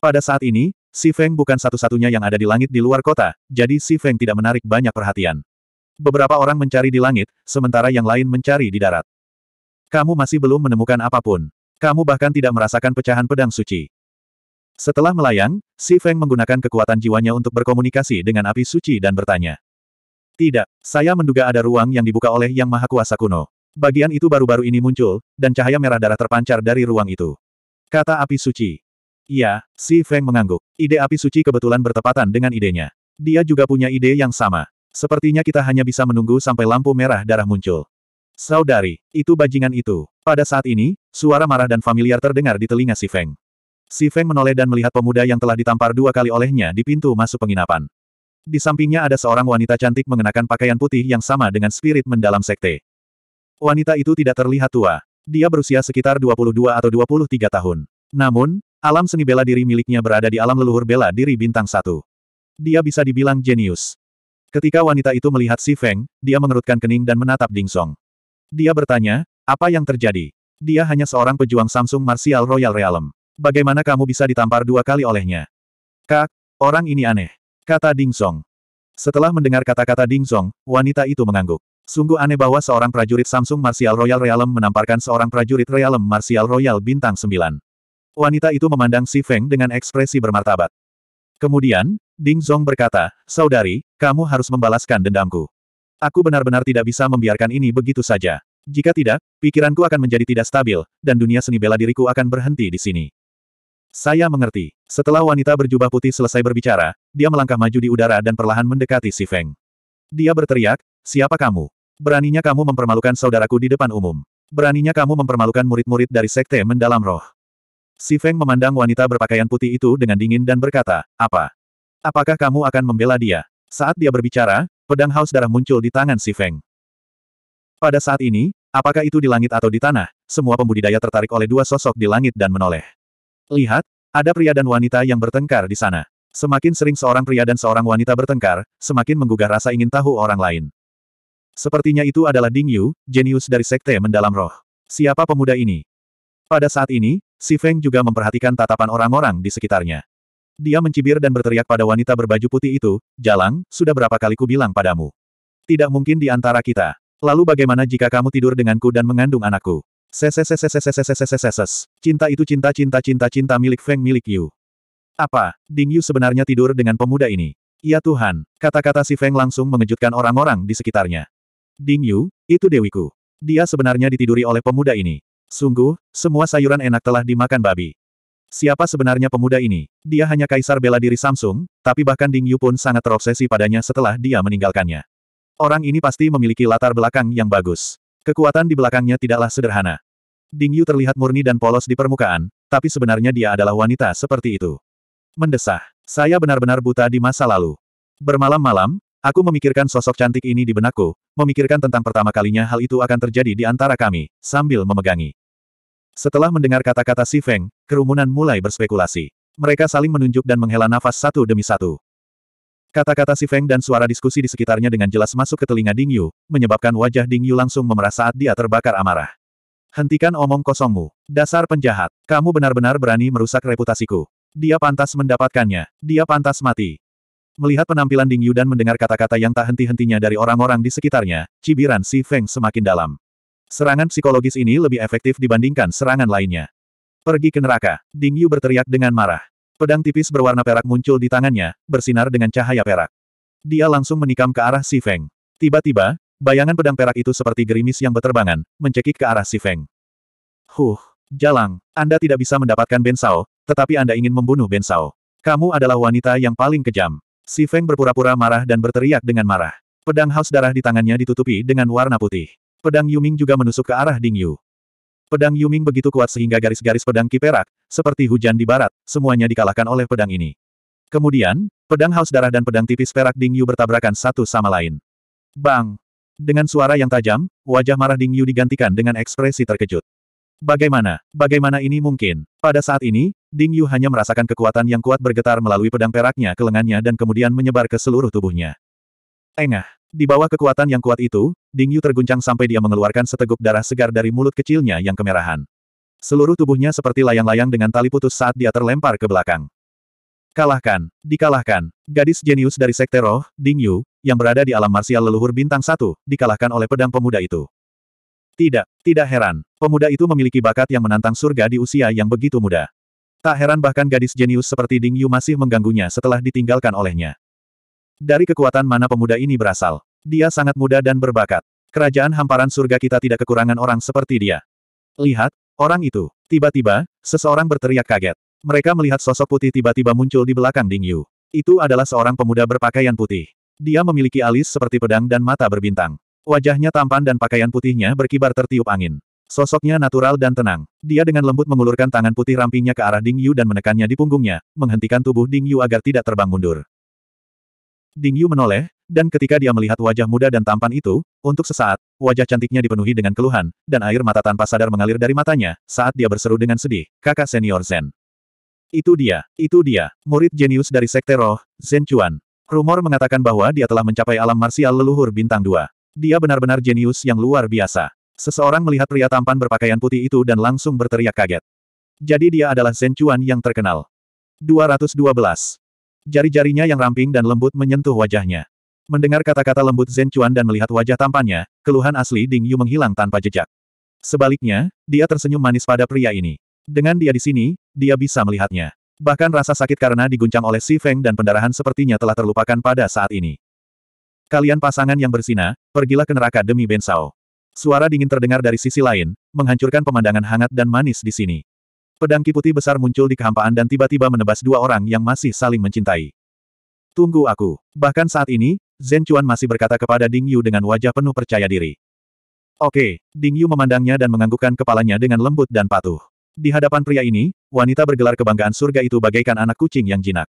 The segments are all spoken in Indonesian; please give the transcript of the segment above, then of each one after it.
Pada saat ini, Si Feng bukan satu-satunya yang ada di langit di luar kota, jadi Si Feng tidak menarik banyak perhatian. Beberapa orang mencari di langit, sementara yang lain mencari di darat. Kamu masih belum menemukan apapun. Kamu bahkan tidak merasakan pecahan pedang suci. Setelah melayang, Si Feng menggunakan kekuatan jiwanya untuk berkomunikasi dengan api suci dan bertanya. Tidak, saya menduga ada ruang yang dibuka oleh Yang Maha Kuasa kuno. Bagian itu baru-baru ini muncul, dan cahaya merah darah terpancar dari ruang itu. Kata api suci. Iya, si Feng mengangguk. Ide api suci kebetulan bertepatan dengan idenya. Dia juga punya ide yang sama. Sepertinya kita hanya bisa menunggu sampai lampu merah darah muncul. Saudari, itu bajingan itu. Pada saat ini, suara marah dan familiar terdengar di telinga si Feng. Si Feng menoleh dan melihat pemuda yang telah ditampar dua kali olehnya di pintu masuk penginapan. Di sampingnya ada seorang wanita cantik mengenakan pakaian putih yang sama dengan spirit mendalam sekte. Wanita itu tidak terlihat tua. Dia berusia sekitar 22 atau 23 tahun. Namun, Alam seni bela diri miliknya berada di alam leluhur bela diri bintang satu. Dia bisa dibilang jenius. Ketika wanita itu melihat si Feng, dia mengerutkan kening dan menatap Ding Song. Dia bertanya, apa yang terjadi? Dia hanya seorang pejuang Samsung Martial Royal Realm. Bagaimana kamu bisa ditampar dua kali olehnya? Kak, orang ini aneh. Kata Ding Song. Setelah mendengar kata-kata Ding Song, wanita itu mengangguk. Sungguh aneh bahwa seorang prajurit Samsung Martial Royal Realm menamparkan seorang prajurit Realm Martial Royal bintang 9. Wanita itu memandang Si Feng dengan ekspresi bermartabat. Kemudian, Ding Zong berkata, Saudari, kamu harus membalaskan dendamku. Aku benar-benar tidak bisa membiarkan ini begitu saja. Jika tidak, pikiranku akan menjadi tidak stabil, dan dunia seni bela diriku akan berhenti di sini. Saya mengerti. Setelah wanita berjubah putih selesai berbicara, dia melangkah maju di udara dan perlahan mendekati Si Feng. Dia berteriak, siapa kamu? Beraninya kamu mempermalukan saudaraku di depan umum. Beraninya kamu mempermalukan murid-murid dari sekte mendalam roh. Si Feng memandang wanita berpakaian putih itu dengan dingin dan berkata, apa? Apakah kamu akan membela dia? Saat dia berbicara, pedang haus darah muncul di tangan Si Feng. Pada saat ini, apakah itu di langit atau di tanah, semua pembudidaya tertarik oleh dua sosok di langit dan menoleh. Lihat, ada pria dan wanita yang bertengkar di sana. Semakin sering seorang pria dan seorang wanita bertengkar, semakin menggugah rasa ingin tahu orang lain. Sepertinya itu adalah Ding Yu, jenius dari sekte mendalam roh. Siapa pemuda ini? Pada saat ini, Si Feng juga memperhatikan tatapan orang-orang di sekitarnya. Dia mencibir dan berteriak pada wanita berbaju putih itu, Jalang, sudah berapa kali ku bilang padamu. Tidak mungkin di antara kita. Lalu bagaimana jika kamu tidur denganku dan mengandung anakku? Cinta itu cinta cinta cinta cinta milik Feng milik Yu. Apa, Ding Yu sebenarnya tidur dengan pemuda ini? Ya Tuhan, kata-kata si Feng langsung mengejutkan orang-orang di sekitarnya. Ding Yu, itu dewiku. Dia sebenarnya ditiduri oleh pemuda ini. Sungguh, semua sayuran enak telah dimakan babi. Siapa sebenarnya pemuda ini? Dia hanya kaisar bela diri Samsung, tapi bahkan Ding Yu pun sangat terobsesi padanya setelah dia meninggalkannya. Orang ini pasti memiliki latar belakang yang bagus. Kekuatan di belakangnya tidaklah sederhana. Ding Yu terlihat murni dan polos di permukaan, tapi sebenarnya dia adalah wanita seperti itu. Mendesah, saya benar-benar buta di masa lalu. Bermalam-malam, Aku memikirkan sosok cantik ini di benakku, memikirkan tentang pertama kalinya hal itu akan terjadi di antara kami, sambil memegangi. Setelah mendengar kata-kata Si Feng, kerumunan mulai berspekulasi. Mereka saling menunjuk dan menghela nafas satu demi satu. Kata-kata Si Feng dan suara diskusi di sekitarnya dengan jelas masuk ke telinga Ding Yu, menyebabkan wajah Ding Yu langsung memerah saat dia terbakar amarah. Hentikan omong kosongmu. Dasar penjahat. Kamu benar-benar berani merusak reputasiku. Dia pantas mendapatkannya. Dia pantas mati. Melihat penampilan Ding Yu dan mendengar kata-kata yang tak henti-hentinya dari orang-orang di sekitarnya, cibiran Si Feng semakin dalam. Serangan psikologis ini lebih efektif dibandingkan serangan lainnya. Pergi ke neraka, Ding Yu berteriak dengan marah. Pedang tipis berwarna perak muncul di tangannya, bersinar dengan cahaya perak. Dia langsung menikam ke arah Si Feng. Tiba-tiba, bayangan pedang perak itu seperti gerimis yang berterbangan, mencekik ke arah Si Feng. Huh, Jalang, Anda tidak bisa mendapatkan Bensao, tetapi Anda ingin membunuh Bensao. Kamu adalah wanita yang paling kejam. Si Feng berpura-pura marah dan berteriak dengan marah. Pedang haus darah di tangannya ditutupi dengan warna putih. Pedang Yuming juga menusuk ke arah Ding Yu. Pedang Yuming begitu kuat sehingga garis-garis pedang kiperak, seperti hujan di barat, semuanya dikalahkan oleh pedang ini. Kemudian, pedang haus darah dan pedang tipis perak Ding Yu bertabrakan satu sama lain. Bang! Dengan suara yang tajam, wajah marah Ding Yu digantikan dengan ekspresi terkejut. Bagaimana? Bagaimana ini mungkin? Pada saat ini, Ding Yu hanya merasakan kekuatan yang kuat bergetar melalui pedang peraknya ke lengannya dan kemudian menyebar ke seluruh tubuhnya. Engah. Di bawah kekuatan yang kuat itu, Ding Yu terguncang sampai dia mengeluarkan seteguk darah segar dari mulut kecilnya yang kemerahan. Seluruh tubuhnya seperti layang-layang dengan tali putus saat dia terlempar ke belakang. Kalahkan, dikalahkan. Gadis jenius dari Sekte Roh, Ding Yu, yang berada di alam marsial leluhur bintang satu, dikalahkan oleh pedang pemuda itu. Tidak, tidak heran. Pemuda itu memiliki bakat yang menantang surga di usia yang begitu muda. Tak heran bahkan gadis jenius seperti Ding Yu masih mengganggunya setelah ditinggalkan olehnya. Dari kekuatan mana pemuda ini berasal? Dia sangat muda dan berbakat. Kerajaan hamparan surga kita tidak kekurangan orang seperti dia. Lihat, orang itu. Tiba-tiba, seseorang berteriak kaget. Mereka melihat sosok putih tiba-tiba muncul di belakang Ding Yu. Itu adalah seorang pemuda berpakaian putih. Dia memiliki alis seperti pedang dan mata berbintang. Wajahnya tampan dan pakaian putihnya berkibar tertiup angin. Sosoknya natural dan tenang. Dia dengan lembut mengulurkan tangan putih rampingnya ke arah Ding Yu dan menekannya di punggungnya, menghentikan tubuh Ding Yu agar tidak terbang mundur. Ding Yu menoleh, dan ketika dia melihat wajah muda dan tampan itu, untuk sesaat, wajah cantiknya dipenuhi dengan keluhan, dan air mata tanpa sadar mengalir dari matanya, saat dia berseru dengan sedih, kakak senior Zen. Itu dia, itu dia, murid jenius dari Sekte Roh, Zen Chuan. Rumor mengatakan bahwa dia telah mencapai alam marsial leluhur bintang dua. Dia benar-benar jenius yang luar biasa. Seseorang melihat pria tampan berpakaian putih itu dan langsung berteriak kaget. Jadi dia adalah Zen Chuan yang terkenal. 212. Jari-jarinya yang ramping dan lembut menyentuh wajahnya. Mendengar kata-kata lembut Zen Chuan dan melihat wajah tampannya, keluhan asli Ding Yu menghilang tanpa jejak. Sebaliknya, dia tersenyum manis pada pria ini. Dengan dia di sini, dia bisa melihatnya. Bahkan rasa sakit karena diguncang oleh Si Feng dan pendarahan sepertinya telah terlupakan pada saat ini. Kalian pasangan yang bersinar, pergilah ke neraka demi Ben Sao. Suara dingin terdengar dari sisi lain, menghancurkan pemandangan hangat dan manis di sini. Pedang kiputi besar muncul di kehampaan dan tiba-tiba menebas dua orang yang masih saling mencintai. Tunggu aku. Bahkan saat ini, Zhen Chuan masih berkata kepada Ding Yu dengan wajah penuh percaya diri. Oke, Ding Yu memandangnya dan menganggukkan kepalanya dengan lembut dan patuh. Di hadapan pria ini, wanita bergelar kebanggaan surga itu bagaikan anak kucing yang jinak.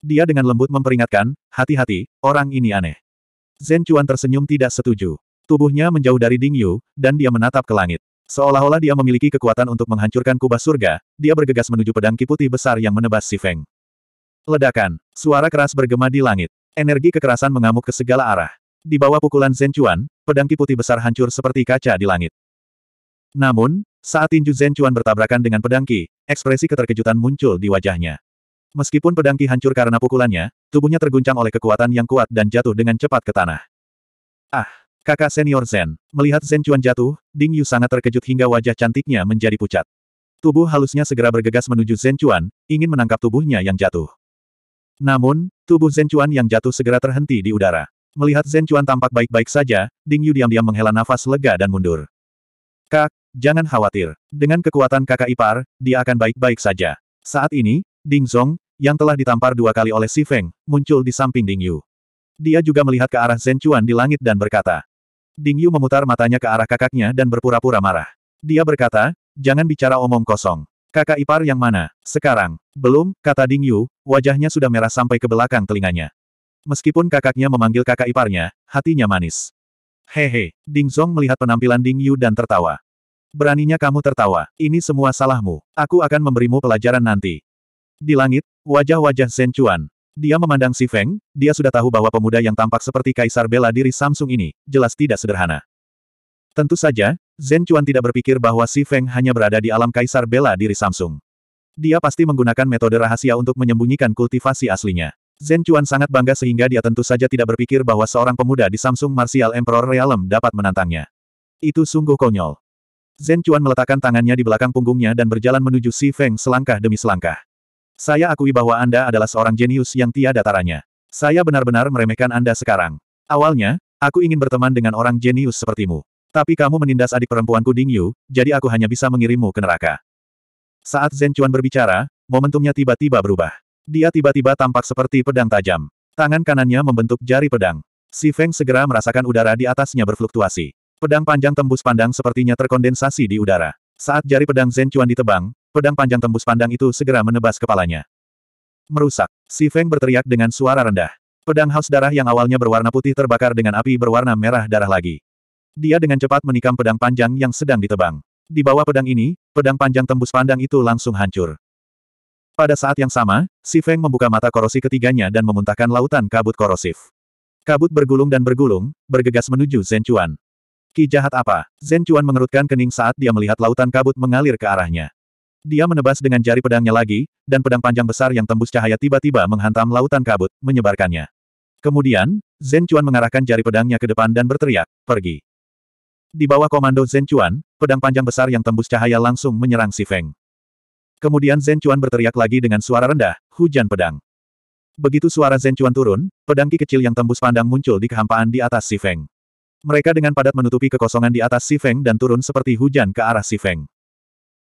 Dia dengan lembut memperingatkan, hati-hati, orang ini aneh. Zhen Chuan tersenyum tidak setuju. Tubuhnya menjauh dari Ding Yu, dan dia menatap ke langit. Seolah-olah dia memiliki kekuatan untuk menghancurkan kubah surga, dia bergegas menuju pedang ki putih besar yang menebas si Feng. Ledakan. Suara keras bergema di langit. Energi kekerasan mengamuk ke segala arah. Di bawah pukulan Zhen Chuan, pedang ki putih besar hancur seperti kaca di langit. Namun, saat tinju Zhen Chuan bertabrakan dengan pedang ki, ekspresi keterkejutan muncul di wajahnya. Meskipun pedang ki hancur karena pukulannya, tubuhnya terguncang oleh kekuatan yang kuat dan jatuh dengan cepat ke tanah. Ah! Kakak senior Zen, melihat Zen Chuan jatuh, Ding Yu sangat terkejut hingga wajah cantiknya menjadi pucat. Tubuh halusnya segera bergegas menuju Zen Chuan, ingin menangkap tubuhnya yang jatuh. Namun, tubuh Zen Chuan yang jatuh segera terhenti di udara. Melihat Zen Chuan tampak baik-baik saja, Ding Yu diam-diam menghela nafas lega dan mundur. Kak, jangan khawatir. Dengan kekuatan kakak ipar, dia akan baik-baik saja. Saat ini, Ding Zong, yang telah ditampar dua kali oleh Si Feng, muncul di samping Ding Yu. Dia juga melihat ke arah Zen Chuan di langit dan berkata, Ding Yu memutar matanya ke arah kakaknya dan berpura-pura marah. Dia berkata, jangan bicara omong kosong. Kakak ipar yang mana? Sekarang? Belum, kata Ding Yu, wajahnya sudah merah sampai ke belakang telinganya. Meskipun kakaknya memanggil kakak iparnya, hatinya manis. Hehe, Ding Zong melihat penampilan Ding Yu dan tertawa. Beraninya kamu tertawa, ini semua salahmu, aku akan memberimu pelajaran nanti. Di langit, wajah-wajah Zhen Chuan, dia memandang Si Feng, dia sudah tahu bahwa pemuda yang tampak seperti kaisar bela diri Samsung ini, jelas tidak sederhana. Tentu saja, Zhen Chuan tidak berpikir bahwa Si Feng hanya berada di alam kaisar bela diri Samsung. Dia pasti menggunakan metode rahasia untuk menyembunyikan kultivasi aslinya. Zhen Chuan sangat bangga sehingga dia tentu saja tidak berpikir bahwa seorang pemuda di Samsung Martial Emperor Realm dapat menantangnya. Itu sungguh konyol. Zhen Chuan meletakkan tangannya di belakang punggungnya dan berjalan menuju Si Feng selangkah demi selangkah. Saya akui bahwa Anda adalah seorang jenius yang tiada taranya. Saya benar-benar meremehkan Anda sekarang. Awalnya, aku ingin berteman dengan orang jenius sepertimu. Tapi kamu menindas adik perempuanku Ding Yu, jadi aku hanya bisa mengirimmu ke neraka. Saat Zhen Chuan berbicara, momentumnya tiba-tiba berubah. Dia tiba-tiba tampak seperti pedang tajam. Tangan kanannya membentuk jari pedang. Si Feng segera merasakan udara di atasnya berfluktuasi. Pedang panjang tembus pandang sepertinya terkondensasi di udara. Saat jari pedang Zhen Chuan ditebang, Pedang panjang tembus pandang itu segera menebas kepalanya. Merusak. Si Feng berteriak dengan suara rendah. Pedang haus darah yang awalnya berwarna putih terbakar dengan api berwarna merah darah lagi. Dia dengan cepat menikam pedang panjang yang sedang ditebang. Di bawah pedang ini, pedang panjang tembus pandang itu langsung hancur. Pada saat yang sama, Si Feng membuka mata korosi ketiganya dan memuntahkan lautan kabut korosif. Kabut bergulung dan bergulung, bergegas menuju Zhen Chuan. Ki jahat apa? Zhen Chuan mengerutkan kening saat dia melihat lautan kabut mengalir ke arahnya. Dia menebas dengan jari pedangnya lagi, dan pedang panjang besar yang tembus cahaya tiba-tiba menghantam lautan kabut, menyebarkannya. Kemudian, Zhen Chuan mengarahkan jari pedangnya ke depan dan berteriak, pergi. Di bawah komando Zhen Chuan, pedang panjang besar yang tembus cahaya langsung menyerang si Feng. Kemudian Zhen Chuan berteriak lagi dengan suara rendah, hujan pedang. Begitu suara Zhen Chuan turun, pedang ki kecil yang tembus pandang muncul di kehampaan di atas si Feng. Mereka dengan padat menutupi kekosongan di atas si Feng dan turun seperti hujan ke arah si Feng.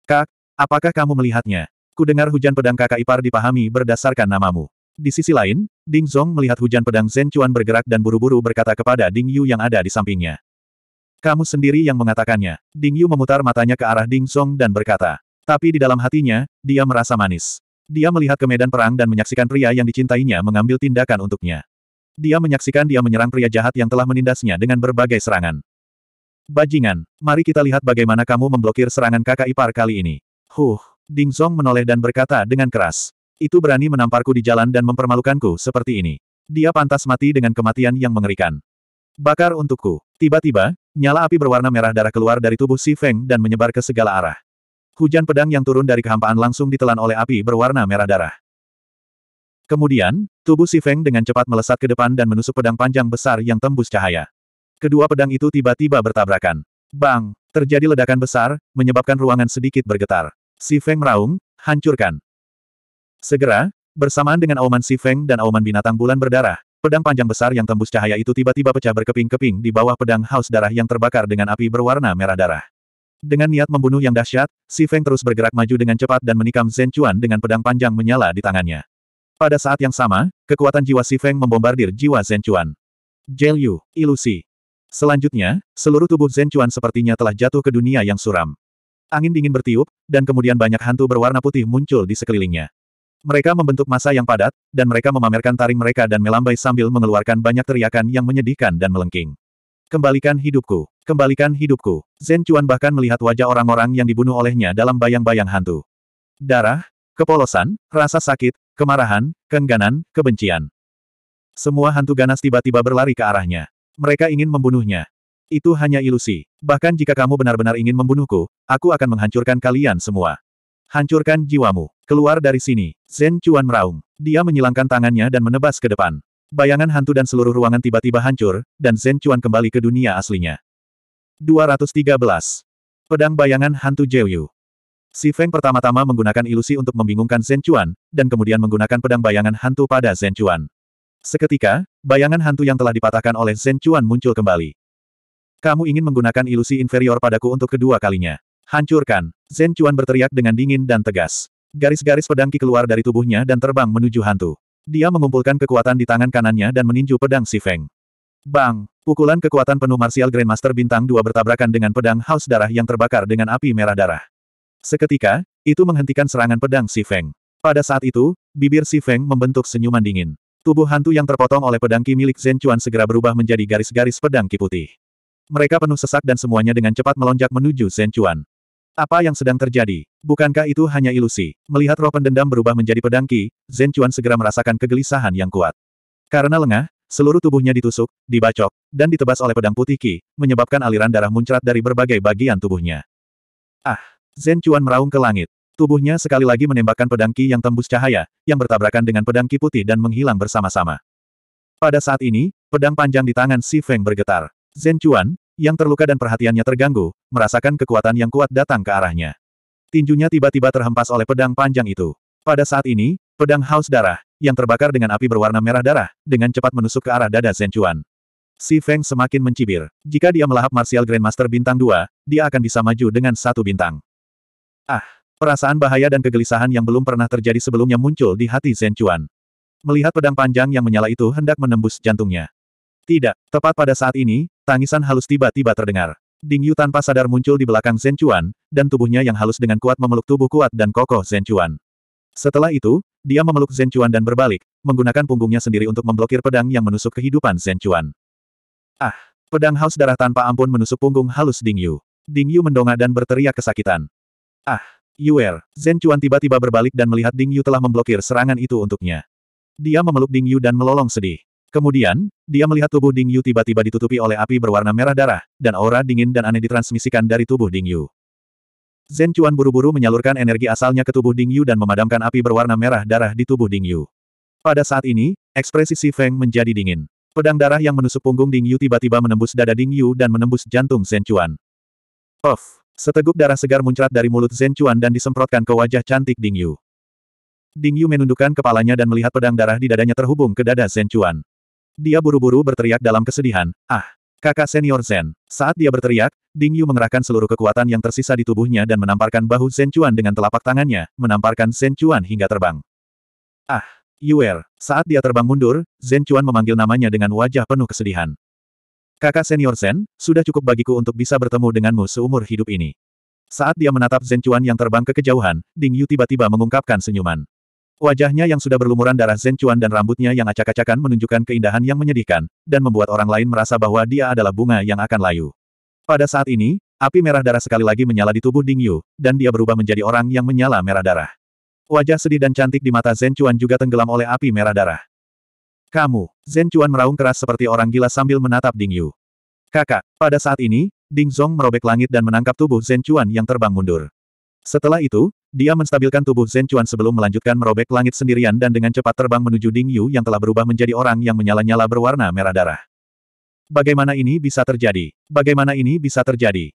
Kak, Apakah kamu melihatnya? Kudengar hujan pedang kakak ipar dipahami berdasarkan namamu. Di sisi lain, Ding Zong melihat hujan pedang Zen Chuan bergerak dan buru-buru berkata kepada Ding Yu yang ada di sampingnya. Kamu sendiri yang mengatakannya. Ding Yu memutar matanya ke arah Ding Zong dan berkata. Tapi di dalam hatinya, dia merasa manis. Dia melihat ke medan perang dan menyaksikan pria yang dicintainya mengambil tindakan untuknya. Dia menyaksikan dia menyerang pria jahat yang telah menindasnya dengan berbagai serangan. Bajingan, mari kita lihat bagaimana kamu memblokir serangan kakak ipar kali ini. Huh, Ding Zong menoleh dan berkata dengan keras. Itu berani menamparku di jalan dan mempermalukanku seperti ini. Dia pantas mati dengan kematian yang mengerikan. Bakar untukku. Tiba-tiba, nyala api berwarna merah darah keluar dari tubuh Si Feng dan menyebar ke segala arah. Hujan pedang yang turun dari kehampaan langsung ditelan oleh api berwarna merah darah. Kemudian, tubuh Si Feng dengan cepat melesat ke depan dan menusuk pedang panjang besar yang tembus cahaya. Kedua pedang itu tiba-tiba bertabrakan. Bang! Terjadi ledakan besar, menyebabkan ruangan sedikit bergetar. Si Feng meraung, hancurkan. Segera, bersamaan dengan auman Si Feng dan auman binatang bulan berdarah, pedang panjang besar yang tembus cahaya itu tiba-tiba pecah berkeping-keping di bawah pedang haus darah yang terbakar dengan api berwarna merah darah. Dengan niat membunuh yang dahsyat, Si Feng terus bergerak maju dengan cepat dan menikam Zhen Chuan dengan pedang panjang menyala di tangannya. Pada saat yang sama, kekuatan jiwa Si Feng membombardir jiwa Zhen Chuan. Jel Yu, ilusi. Selanjutnya, seluruh tubuh Zhen Chuan sepertinya telah jatuh ke dunia yang suram. Angin dingin bertiup, dan kemudian banyak hantu berwarna putih muncul di sekelilingnya. Mereka membentuk masa yang padat, dan mereka memamerkan taring mereka dan melambai sambil mengeluarkan banyak teriakan yang menyedihkan dan melengking. Kembalikan hidupku! Kembalikan hidupku! Zen Chuan bahkan melihat wajah orang-orang yang dibunuh olehnya dalam bayang-bayang hantu. Darah, kepolosan, rasa sakit, kemarahan, keengganan, kebencian. Semua hantu ganas tiba-tiba berlari ke arahnya. Mereka ingin membunuhnya. Itu hanya ilusi. Bahkan jika kamu benar-benar ingin membunuhku, aku akan menghancurkan kalian semua. Hancurkan jiwamu. Keluar dari sini. Zen Chuan meraung. Dia menyilangkan tangannya dan menebas ke depan. Bayangan hantu dan seluruh ruangan tiba-tiba hancur, dan Zen Chuan kembali ke dunia aslinya. 213. Pedang Bayangan Hantu Jeyu. Si Feng pertama-tama menggunakan ilusi untuk membingungkan Zen Chuan, dan kemudian menggunakan pedang bayangan hantu pada Zen Chuan. Seketika, bayangan hantu yang telah dipatahkan oleh Zen Chuan muncul kembali. Kamu ingin menggunakan ilusi inferior padaku untuk kedua kalinya. Hancurkan. Zen Chuan berteriak dengan dingin dan tegas. Garis-garis pedang Ki keluar dari tubuhnya dan terbang menuju hantu. Dia mengumpulkan kekuatan di tangan kanannya dan meninju pedang Si Feng. Bang! Pukulan kekuatan penuh martial Grandmaster Bintang dua bertabrakan dengan pedang haus darah yang terbakar dengan api merah darah. Seketika, itu menghentikan serangan pedang Si Feng. Pada saat itu, bibir Si Feng membentuk senyuman dingin. Tubuh hantu yang terpotong oleh pedang Ki milik Zen Chuan segera berubah menjadi garis-garis pedang Ki putih. Mereka penuh sesak dan semuanya dengan cepat melonjak menuju Zhen Chuan. Apa yang sedang terjadi? Bukankah itu hanya ilusi? Melihat roh pendendam berubah menjadi pedangki, Zhen Chuan segera merasakan kegelisahan yang kuat. Karena lengah, seluruh tubuhnya ditusuk, dibacok, dan ditebas oleh pedang putih Qi, menyebabkan aliran darah muncrat dari berbagai bagian tubuhnya. Ah! Zhen Chuan meraung ke langit. Tubuhnya sekali lagi menembakkan pedang Qi yang tembus cahaya, yang bertabrakan dengan pedang Qi putih dan menghilang bersama-sama. Pada saat ini, pedang panjang di tangan Si Feng bergetar. Zhen Chuan, yang terluka dan perhatiannya terganggu, merasakan kekuatan yang kuat datang ke arahnya. Tinjunya tiba-tiba terhempas oleh pedang panjang itu. Pada saat ini, pedang haus darah, yang terbakar dengan api berwarna merah darah, dengan cepat menusuk ke arah dada Zhen Chuan. Si Feng semakin mencibir. Jika dia melahap Martial Grandmaster bintang 2, dia akan bisa maju dengan satu bintang. Ah, perasaan bahaya dan kegelisahan yang belum pernah terjadi sebelumnya muncul di hati Zhen Chuan. Melihat pedang panjang yang menyala itu hendak menembus jantungnya. Tidak, tepat pada saat ini, Tangisan halus tiba-tiba terdengar. Ding Yu tanpa sadar muncul di belakang Zhen Chuan, dan tubuhnya yang halus dengan kuat memeluk tubuh kuat dan kokoh Zhen Chuan. Setelah itu, dia memeluk Zhen Chuan dan berbalik, menggunakan punggungnya sendiri untuk memblokir pedang yang menusuk kehidupan Zhen Chuan. Ah, pedang haus darah tanpa ampun menusuk punggung halus Ding Yu. Ding Yu mendongak dan berteriak kesakitan. Ah, Yuer, Zhen Chuan tiba-tiba berbalik dan melihat Ding Yu telah memblokir serangan itu untuknya. Dia memeluk Ding Yu dan melolong sedih. Kemudian, dia melihat tubuh Ding Yu tiba-tiba ditutupi oleh api berwarna merah darah, dan aura dingin dan aneh ditransmisikan dari tubuh Ding Yu. Zhen Chuan buru-buru menyalurkan energi asalnya ke tubuh Ding Yu dan memadamkan api berwarna merah darah di tubuh Ding Yu. Pada saat ini, ekspresi Si Feng menjadi dingin. Pedang darah yang menusuk punggung Ding Yu tiba-tiba menembus dada Ding Yu dan menembus jantung Zhen Chuan. Of, Seteguk darah segar muncrat dari mulut Zhen Chuan dan disemprotkan ke wajah cantik Ding Yu. Ding Yu menundukkan kepalanya dan melihat pedang darah di dadanya terhubung ke dada Zhen Chuan. Dia buru-buru berteriak dalam kesedihan, ah! Kakak senior Zen. Saat dia berteriak, Ding Yu mengerahkan seluruh kekuatan yang tersisa di tubuhnya dan menamparkan bahu Zen Chuan dengan telapak tangannya, menamparkan Zen Chuan hingga terbang. Ah! Yuer. Saat dia terbang mundur, Zen Chuan memanggil namanya dengan wajah penuh kesedihan. Kakak senior Zen, sudah cukup bagiku untuk bisa bertemu denganmu seumur hidup ini. Saat dia menatap Zen Chuan yang terbang ke kejauhan, Ding Yu tiba-tiba mengungkapkan senyuman. Wajahnya yang sudah berlumuran darah Zencuan dan rambutnya yang acak-acakan menunjukkan keindahan yang menyedihkan, dan membuat orang lain merasa bahwa dia adalah bunga yang akan layu. Pada saat ini, api merah darah sekali lagi menyala di tubuh Ding Yu, dan dia berubah menjadi orang yang menyala merah darah. Wajah sedih dan cantik di mata Zencuan juga tenggelam oleh api merah darah. Kamu, Zencuan meraung keras seperti orang gila sambil menatap Ding Yu. Kakak, pada saat ini, Ding Zong merobek langit dan menangkap tubuh Zencuan yang terbang mundur. Setelah itu, dia menstabilkan tubuh Zen Chuan sebelum melanjutkan merobek langit sendirian dan dengan cepat terbang menuju Ding Yu yang telah berubah menjadi orang yang menyala-nyala berwarna merah darah. Bagaimana ini bisa terjadi? Bagaimana ini bisa terjadi?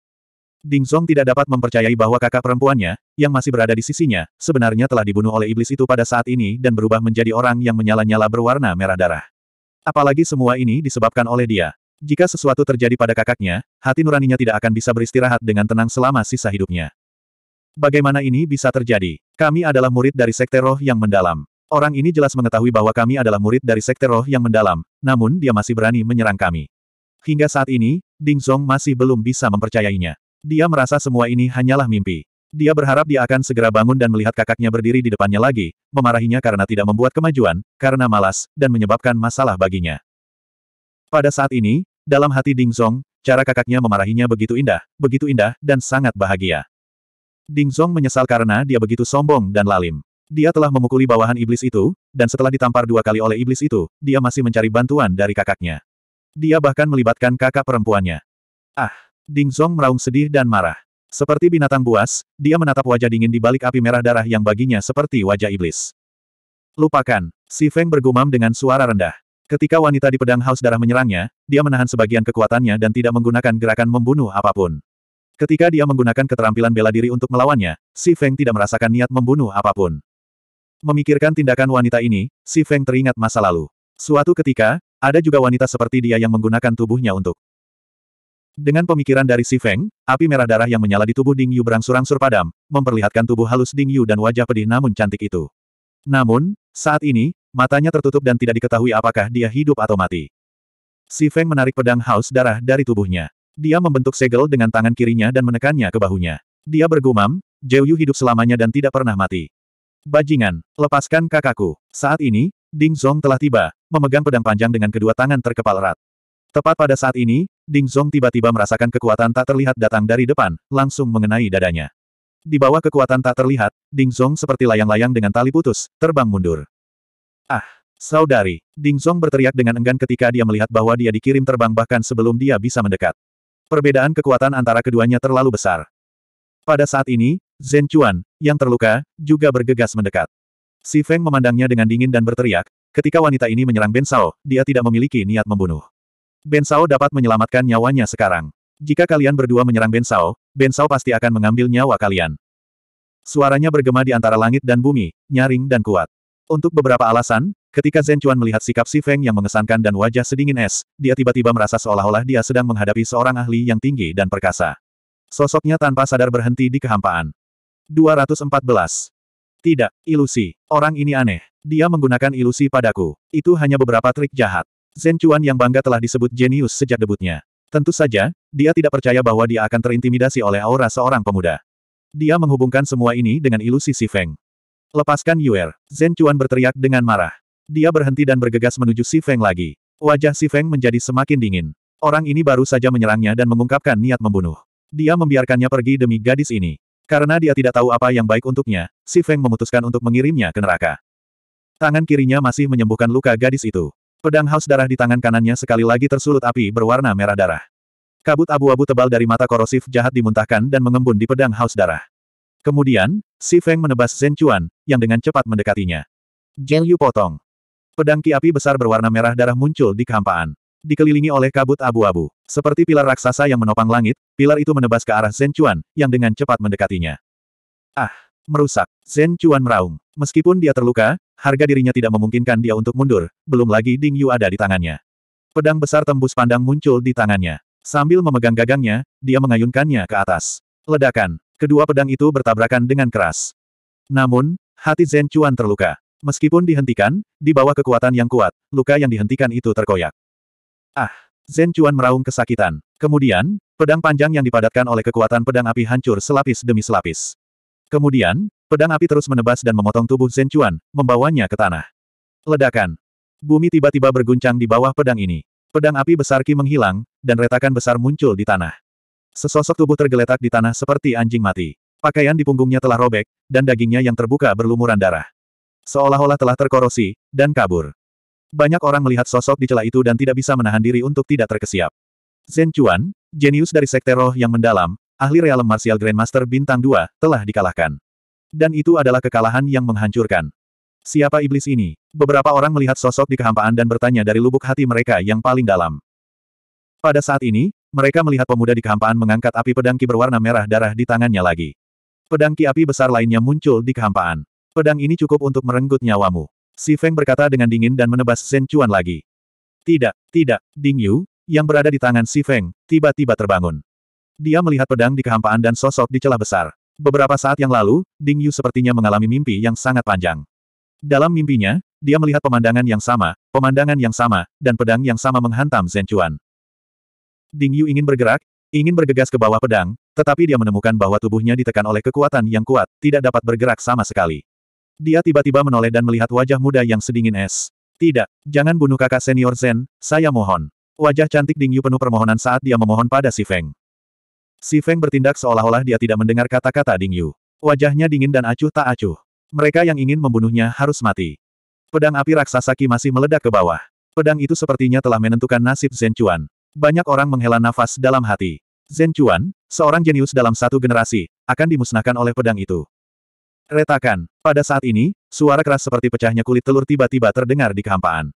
Ding Zhong tidak dapat mempercayai bahwa kakak perempuannya, yang masih berada di sisinya, sebenarnya telah dibunuh oleh iblis itu pada saat ini dan berubah menjadi orang yang menyala-nyala berwarna merah darah. Apalagi semua ini disebabkan oleh dia. Jika sesuatu terjadi pada kakaknya, hati nuraninya tidak akan bisa beristirahat dengan tenang selama sisa hidupnya. Bagaimana ini bisa terjadi? Kami adalah murid dari sekte roh yang mendalam. Orang ini jelas mengetahui bahwa kami adalah murid dari sekte roh yang mendalam, namun dia masih berani menyerang kami. Hingga saat ini, Ding Zong masih belum bisa mempercayainya. Dia merasa semua ini hanyalah mimpi. Dia berharap dia akan segera bangun dan melihat kakaknya berdiri di depannya lagi, memarahinya karena tidak membuat kemajuan, karena malas, dan menyebabkan masalah baginya. Pada saat ini, dalam hati Ding Zong, cara kakaknya memarahinya begitu indah, begitu indah, dan sangat bahagia. Ding Zhong menyesal karena dia begitu sombong dan lalim. Dia telah memukuli bawahan iblis itu, dan setelah ditampar dua kali oleh iblis itu, dia masih mencari bantuan dari kakaknya. Dia bahkan melibatkan kakak perempuannya. Ah! Ding Zhong meraung sedih dan marah. Seperti binatang buas, dia menatap wajah dingin di balik api merah darah yang baginya seperti wajah iblis. Lupakan, si Feng bergumam dengan suara rendah. Ketika wanita di pedang haus darah menyerangnya, dia menahan sebagian kekuatannya dan tidak menggunakan gerakan membunuh apapun. Ketika dia menggunakan keterampilan bela diri untuk melawannya, Si Feng tidak merasakan niat membunuh apapun. Memikirkan tindakan wanita ini, Si Feng teringat masa lalu. Suatu ketika, ada juga wanita seperti dia yang menggunakan tubuhnya untuk. Dengan pemikiran dari Si Feng, api merah darah yang menyala di tubuh Ding Yu berangsur-angsur padam, memperlihatkan tubuh halus Ding Yu dan wajah pedih namun cantik itu. Namun, saat ini, matanya tertutup dan tidak diketahui apakah dia hidup atau mati. Si Feng menarik pedang haus darah dari tubuhnya. Dia membentuk segel dengan tangan kirinya dan menekannya ke bahunya. Dia bergumam, Yu hidup selamanya dan tidak pernah mati. Bajingan, lepaskan kakakku. Saat ini, Ding Zong telah tiba, memegang pedang panjang dengan kedua tangan terkepal erat. Tepat pada saat ini, Ding Zong tiba-tiba merasakan kekuatan tak terlihat datang dari depan, langsung mengenai dadanya. Di bawah kekuatan tak terlihat, Ding Zong seperti layang-layang dengan tali putus, terbang mundur. Ah, saudari, Ding Zong berteriak dengan enggan ketika dia melihat bahwa dia dikirim terbang bahkan sebelum dia bisa mendekat. Perbedaan kekuatan antara keduanya terlalu besar. Pada saat ini, Zhen Chuan, yang terluka, juga bergegas mendekat. Si Feng memandangnya dengan dingin dan berteriak, ketika wanita ini menyerang Ben Sao, dia tidak memiliki niat membunuh. Ben Sao dapat menyelamatkan nyawanya sekarang. Jika kalian berdua menyerang Ben Sao, Ben Sao pasti akan mengambil nyawa kalian. Suaranya bergema di antara langit dan bumi, nyaring dan kuat. Untuk beberapa alasan, Ketika Zhen Chuan melihat sikap Si Feng yang mengesankan dan wajah sedingin es, dia tiba-tiba merasa seolah-olah dia sedang menghadapi seorang ahli yang tinggi dan perkasa. Sosoknya tanpa sadar berhenti di kehampaan. 214. Tidak, ilusi. Orang ini aneh. Dia menggunakan ilusi padaku. Itu hanya beberapa trik jahat. Zhen Chuan yang bangga telah disebut jenius sejak debutnya. Tentu saja, dia tidak percaya bahwa dia akan terintimidasi oleh aura seorang pemuda. Dia menghubungkan semua ini dengan ilusi Si Feng. Lepaskan Yuer. Zhen Chuan berteriak dengan marah. Dia berhenti dan bergegas menuju Si Feng lagi. Wajah Si Feng menjadi semakin dingin. Orang ini baru saja menyerangnya dan mengungkapkan niat membunuh. Dia membiarkannya pergi demi gadis ini. Karena dia tidak tahu apa yang baik untuknya, Si Feng memutuskan untuk mengirimnya ke neraka. Tangan kirinya masih menyembuhkan luka gadis itu. Pedang haus darah di tangan kanannya sekali lagi tersulut api berwarna merah darah. Kabut abu-abu tebal dari mata korosif jahat dimuntahkan dan mengembun di pedang haus darah. Kemudian, Si Feng menebas Zhen Chuan, yang dengan cepat mendekatinya. Jiang Yu potong. Pedang ki api besar berwarna merah darah muncul di kehampaan. Dikelilingi oleh kabut abu-abu. Seperti pilar raksasa yang menopang langit, pilar itu menebas ke arah Zen Chuan, yang dengan cepat mendekatinya. Ah! Merusak. Zen Chuan meraung. Meskipun dia terluka, harga dirinya tidak memungkinkan dia untuk mundur, belum lagi Ding Yu ada di tangannya. Pedang besar tembus pandang muncul di tangannya. Sambil memegang gagangnya, dia mengayunkannya ke atas. Ledakan. Kedua pedang itu bertabrakan dengan keras. Namun, hati Zen Chuan terluka. Meskipun dihentikan, di bawah kekuatan yang kuat, luka yang dihentikan itu terkoyak. Ah! Zen Chuan meraung kesakitan. Kemudian, pedang panjang yang dipadatkan oleh kekuatan pedang api hancur selapis demi selapis. Kemudian, pedang api terus menebas dan memotong tubuh Zen Chuan, membawanya ke tanah. Ledakan. Bumi tiba-tiba berguncang di bawah pedang ini. Pedang api besar Ki menghilang, dan retakan besar muncul di tanah. Sesosok tubuh tergeletak di tanah seperti anjing mati. Pakaian di punggungnya telah robek, dan dagingnya yang terbuka berlumuran darah seolah-olah telah terkorosi, dan kabur. Banyak orang melihat sosok di celah itu dan tidak bisa menahan diri untuk tidak terkesiap. Zhen Chuan, jenius dari Sekte Roh yang mendalam, ahli realem martial Grandmaster Bintang 2, telah dikalahkan. Dan itu adalah kekalahan yang menghancurkan. Siapa iblis ini? Beberapa orang melihat sosok di kehampaan dan bertanya dari lubuk hati mereka yang paling dalam. Pada saat ini, mereka melihat pemuda di kehampaan mengangkat api pedangki berwarna merah darah di tangannya lagi. Pedangki api besar lainnya muncul di kehampaan. Pedang ini cukup untuk merenggut nyawamu. Si Feng berkata dengan dingin dan menebas Zhen Chuan lagi. Tidak, tidak, Ding Yu, yang berada di tangan Si Feng, tiba-tiba terbangun. Dia melihat pedang di kehampaan dan sosok di celah besar. Beberapa saat yang lalu, Ding Yu sepertinya mengalami mimpi yang sangat panjang. Dalam mimpinya, dia melihat pemandangan yang sama, pemandangan yang sama, dan pedang yang sama menghantam Zhen Chuan. Ding Yu ingin bergerak, ingin bergegas ke bawah pedang, tetapi dia menemukan bahwa tubuhnya ditekan oleh kekuatan yang kuat, tidak dapat bergerak sama sekali. Dia tiba-tiba menoleh dan melihat wajah muda yang sedingin es. Tidak, jangan bunuh kakak senior Zen, saya mohon. Wajah cantik Ding Yu penuh permohonan saat dia memohon pada Si Feng. Si Feng bertindak seolah-olah dia tidak mendengar kata-kata Ding Yu. Wajahnya dingin dan acuh tak acuh. Mereka yang ingin membunuhnya harus mati. Pedang api raksasa Ki masih meledak ke bawah. Pedang itu sepertinya telah menentukan nasib Zen Chuan. Banyak orang menghela nafas dalam hati. Zen Chuan, seorang jenius dalam satu generasi, akan dimusnahkan oleh pedang itu. Retakan. Pada saat ini, suara keras seperti pecahnya kulit telur tiba-tiba terdengar di kehampaan.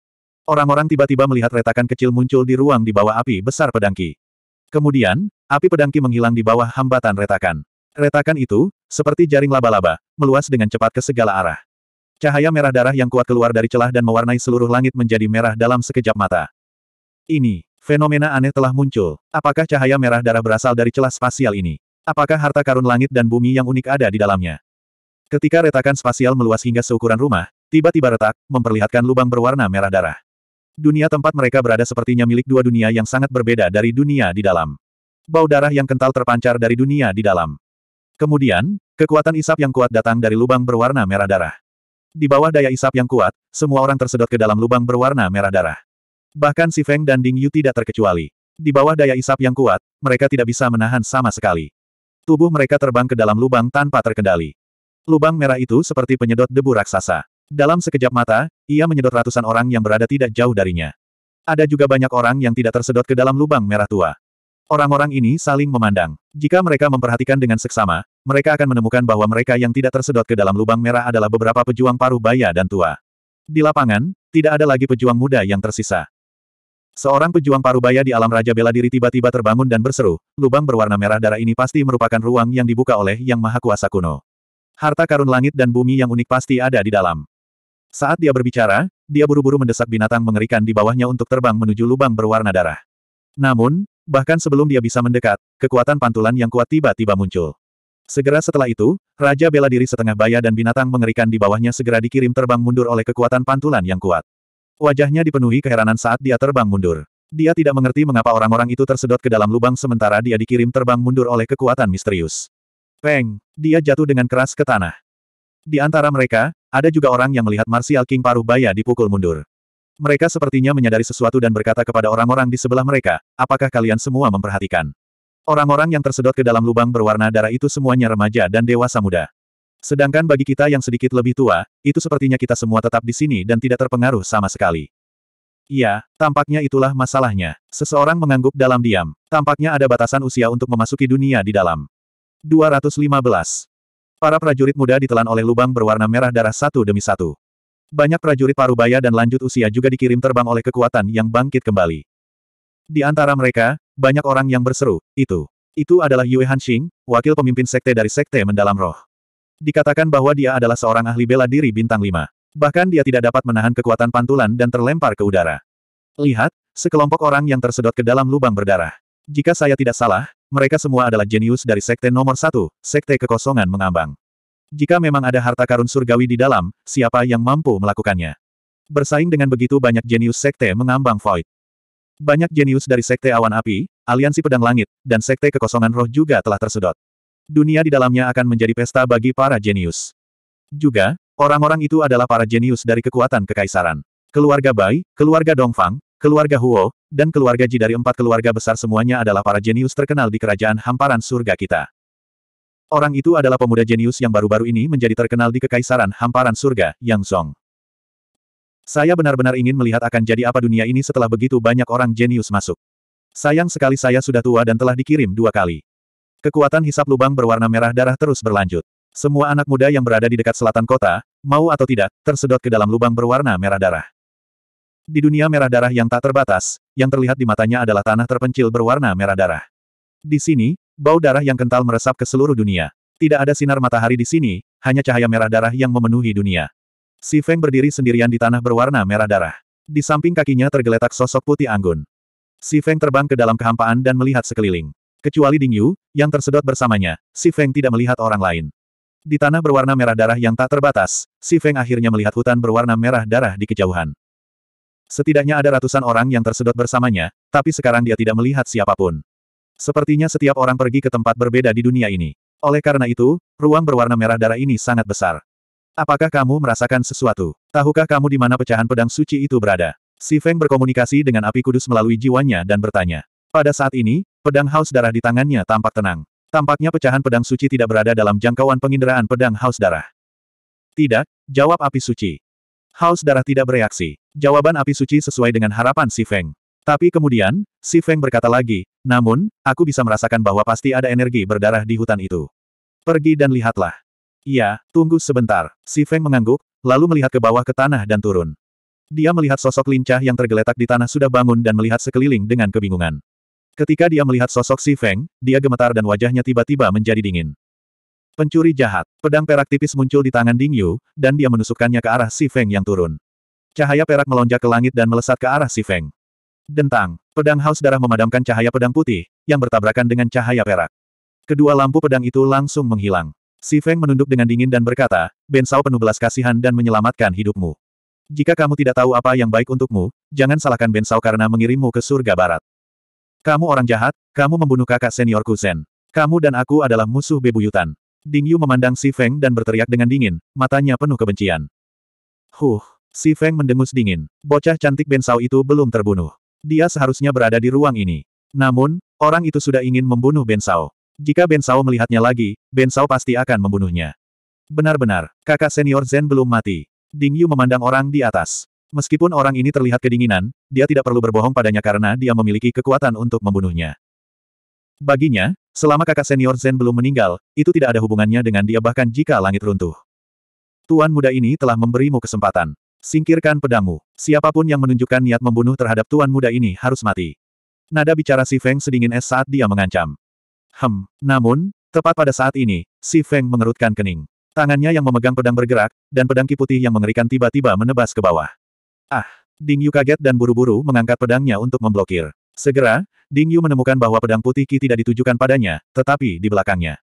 Orang-orang tiba-tiba melihat retakan kecil muncul di ruang di bawah api besar pedangki. Kemudian, api pedangki menghilang di bawah hambatan retakan. Retakan itu, seperti jaring laba-laba, meluas dengan cepat ke segala arah. Cahaya merah darah yang kuat keluar dari celah dan mewarnai seluruh langit menjadi merah dalam sekejap mata. Ini, fenomena aneh telah muncul. Apakah cahaya merah darah berasal dari celah spasial ini? Apakah harta karun langit dan bumi yang unik ada di dalamnya? Ketika retakan spasial meluas hingga seukuran rumah, tiba-tiba retak, memperlihatkan lubang berwarna merah darah. Dunia tempat mereka berada sepertinya milik dua dunia yang sangat berbeda dari dunia di dalam. Bau darah yang kental terpancar dari dunia di dalam. Kemudian, kekuatan isap yang kuat datang dari lubang berwarna merah darah. Di bawah daya isap yang kuat, semua orang tersedot ke dalam lubang berwarna merah darah. Bahkan si Feng dan Ding Yu tidak terkecuali. Di bawah daya isap yang kuat, mereka tidak bisa menahan sama sekali. Tubuh mereka terbang ke dalam lubang tanpa terkendali. Lubang merah itu seperti penyedot debu raksasa. Dalam sekejap mata, ia menyedot ratusan orang yang berada tidak jauh darinya. Ada juga banyak orang yang tidak tersedot ke dalam lubang merah tua. Orang-orang ini saling memandang. Jika mereka memperhatikan dengan seksama, mereka akan menemukan bahwa mereka yang tidak tersedot ke dalam lubang merah adalah beberapa pejuang paruh baya dan tua. Di lapangan, tidak ada lagi pejuang muda yang tersisa. Seorang pejuang paruh baya di alam Raja Bela Diri tiba-tiba terbangun dan berseru, lubang berwarna merah darah ini pasti merupakan ruang yang dibuka oleh Yang Maha Kuasa Kuno. Harta karun langit dan bumi yang unik pasti ada di dalam. Saat dia berbicara, dia buru-buru mendesak binatang mengerikan di bawahnya untuk terbang menuju lubang berwarna darah. Namun, bahkan sebelum dia bisa mendekat, kekuatan pantulan yang kuat tiba-tiba muncul. Segera setelah itu, Raja bela diri setengah baya dan binatang mengerikan di bawahnya segera dikirim terbang mundur oleh kekuatan pantulan yang kuat. Wajahnya dipenuhi keheranan saat dia terbang mundur. Dia tidak mengerti mengapa orang-orang itu tersedot ke dalam lubang sementara dia dikirim terbang mundur oleh kekuatan misterius. Peng, dia jatuh dengan keras ke tanah. Di antara mereka, ada juga orang yang melihat Martial King paruh baya dipukul mundur. Mereka sepertinya menyadari sesuatu dan berkata kepada orang-orang di sebelah mereka, apakah kalian semua memperhatikan? Orang-orang yang tersedot ke dalam lubang berwarna darah itu semuanya remaja dan dewasa muda. Sedangkan bagi kita yang sedikit lebih tua, itu sepertinya kita semua tetap di sini dan tidak terpengaruh sama sekali. Iya, tampaknya itulah masalahnya. Seseorang mengangguk dalam diam. Tampaknya ada batasan usia untuk memasuki dunia di dalam. 215. Para prajurit muda ditelan oleh lubang berwarna merah darah satu demi satu. Banyak prajurit parubaya dan lanjut usia juga dikirim terbang oleh kekuatan yang bangkit kembali. Di antara mereka, banyak orang yang berseru, itu. Itu adalah Yue Hanxing, wakil pemimpin sekte dari sekte mendalam roh. Dikatakan bahwa dia adalah seorang ahli bela diri bintang lima. Bahkan dia tidak dapat menahan kekuatan pantulan dan terlempar ke udara. Lihat, sekelompok orang yang tersedot ke dalam lubang berdarah. Jika saya tidak salah, mereka semua adalah jenius dari sekte nomor satu, sekte kekosongan mengambang. Jika memang ada harta karun surgawi di dalam, siapa yang mampu melakukannya? Bersaing dengan begitu banyak jenius sekte mengambang void. Banyak jenius dari sekte awan api, aliansi pedang langit, dan sekte kekosongan roh juga telah tersedot. Dunia di dalamnya akan menjadi pesta bagi para jenius. Juga, orang-orang itu adalah para jenius dari kekuatan kekaisaran. Keluarga Bai, keluarga Dongfang, Keluarga Huo, dan keluarga Ji dari empat keluarga besar semuanya adalah para jenius terkenal di kerajaan hamparan surga kita. Orang itu adalah pemuda jenius yang baru-baru ini menjadi terkenal di kekaisaran hamparan surga, Yang Song. Saya benar-benar ingin melihat akan jadi apa dunia ini setelah begitu banyak orang jenius masuk. Sayang sekali saya sudah tua dan telah dikirim dua kali. Kekuatan hisap lubang berwarna merah darah terus berlanjut. Semua anak muda yang berada di dekat selatan kota, mau atau tidak, tersedot ke dalam lubang berwarna merah darah. Di dunia merah darah yang tak terbatas, yang terlihat di matanya adalah tanah terpencil berwarna merah darah. Di sini, bau darah yang kental meresap ke seluruh dunia. Tidak ada sinar matahari di sini, hanya cahaya merah darah yang memenuhi dunia. Si Feng berdiri sendirian di tanah berwarna merah darah. Di samping kakinya tergeletak sosok putih anggun. Si Feng terbang ke dalam kehampaan dan melihat sekeliling. Kecuali Ding Yu, yang tersedot bersamanya, Si Feng tidak melihat orang lain. Di tanah berwarna merah darah yang tak terbatas, Si Feng akhirnya melihat hutan berwarna merah darah di kejauhan. Setidaknya ada ratusan orang yang tersedot bersamanya, tapi sekarang dia tidak melihat siapapun. Sepertinya setiap orang pergi ke tempat berbeda di dunia ini. Oleh karena itu, ruang berwarna merah darah ini sangat besar. Apakah kamu merasakan sesuatu? Tahukah kamu di mana pecahan pedang suci itu berada? Si Feng berkomunikasi dengan api kudus melalui jiwanya dan bertanya. Pada saat ini, pedang haus darah di tangannya tampak tenang. Tampaknya pecahan pedang suci tidak berada dalam jangkauan penginderaan pedang haus darah. Tidak, jawab api suci. Haus darah tidak bereaksi. Jawaban api suci sesuai dengan harapan Si Feng. Tapi kemudian, Si Feng berkata lagi, namun, aku bisa merasakan bahwa pasti ada energi berdarah di hutan itu. Pergi dan lihatlah. Iya, tunggu sebentar. Si Feng mengangguk, lalu melihat ke bawah ke tanah dan turun. Dia melihat sosok lincah yang tergeletak di tanah sudah bangun dan melihat sekeliling dengan kebingungan. Ketika dia melihat sosok Si Feng, dia gemetar dan wajahnya tiba-tiba menjadi dingin. Pencuri jahat, pedang perak tipis muncul di tangan Ding Yu, dan dia menusukkannya ke arah Si Feng yang turun. Cahaya perak melonjak ke langit dan melesat ke arah si Feng. Dentang, pedang haus darah memadamkan cahaya pedang putih, yang bertabrakan dengan cahaya perak. Kedua lampu pedang itu langsung menghilang. Si Feng menunduk dengan dingin dan berkata, Ben Sao penuh belas kasihan dan menyelamatkan hidupmu. Jika kamu tidak tahu apa yang baik untukmu, jangan salahkan Ben Sao karena mengirimmu ke surga barat. Kamu orang jahat, kamu membunuh kakak senior kusen. Kamu dan aku adalah musuh bebuyutan. Ding Yu memandang Si Feng dan berteriak dengan dingin, matanya penuh kebencian. Huh, Si Feng mendengus dingin. Bocah cantik Bensau itu belum terbunuh. Dia seharusnya berada di ruang ini. Namun, orang itu sudah ingin membunuh Bensau. Jika Bensau melihatnya lagi, Bensau pasti akan membunuhnya. Benar-benar, kakak senior Zen belum mati. Ding Yu memandang orang di atas. Meskipun orang ini terlihat kedinginan, dia tidak perlu berbohong padanya karena dia memiliki kekuatan untuk membunuhnya. Baginya, selama kakak senior Zen belum meninggal, itu tidak ada hubungannya dengan dia bahkan jika langit runtuh. Tuan muda ini telah memberimu kesempatan. Singkirkan pedangmu. Siapapun yang menunjukkan niat membunuh terhadap tuan muda ini harus mati. Nada bicara Si Feng sedingin es saat dia mengancam. Hem, namun, tepat pada saat ini, Si Feng mengerutkan kening. Tangannya yang memegang pedang bergerak, dan pedang putih yang mengerikan tiba-tiba menebas ke bawah. Ah, Ding Yu kaget dan buru-buru mengangkat pedangnya untuk memblokir. Segera, Ding Yu menemukan bahwa pedang putih ki tidak ditujukan padanya, tetapi di belakangnya.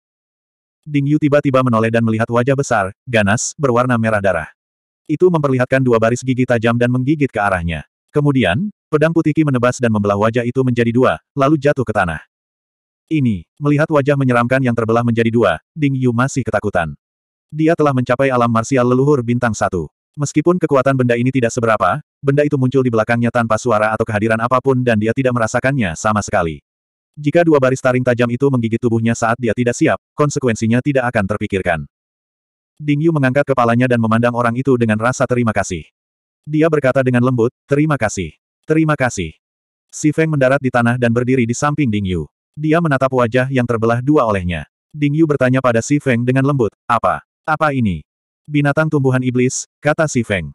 Ding Yu tiba-tiba menoleh dan melihat wajah besar, ganas, berwarna merah darah. Itu memperlihatkan dua baris gigi tajam dan menggigit ke arahnya. Kemudian, pedang putih Ki menebas dan membelah wajah itu menjadi dua, lalu jatuh ke tanah. Ini, melihat wajah menyeramkan yang terbelah menjadi dua, Ding Yu masih ketakutan. Dia telah mencapai alam marsial leluhur bintang satu. Meskipun kekuatan benda ini tidak seberapa, benda itu muncul di belakangnya tanpa suara atau kehadiran apapun dan dia tidak merasakannya sama sekali. Jika dua baris taring tajam itu menggigit tubuhnya saat dia tidak siap, konsekuensinya tidak akan terpikirkan. Ding Yu mengangkat kepalanya dan memandang orang itu dengan rasa terima kasih. Dia berkata dengan lembut, terima kasih. Terima kasih. Si Feng mendarat di tanah dan berdiri di samping Ding Yu. Dia menatap wajah yang terbelah dua olehnya. Ding Yu bertanya pada Si Feng dengan lembut, apa? Apa ini? Binatang tumbuhan iblis, kata Si Feng.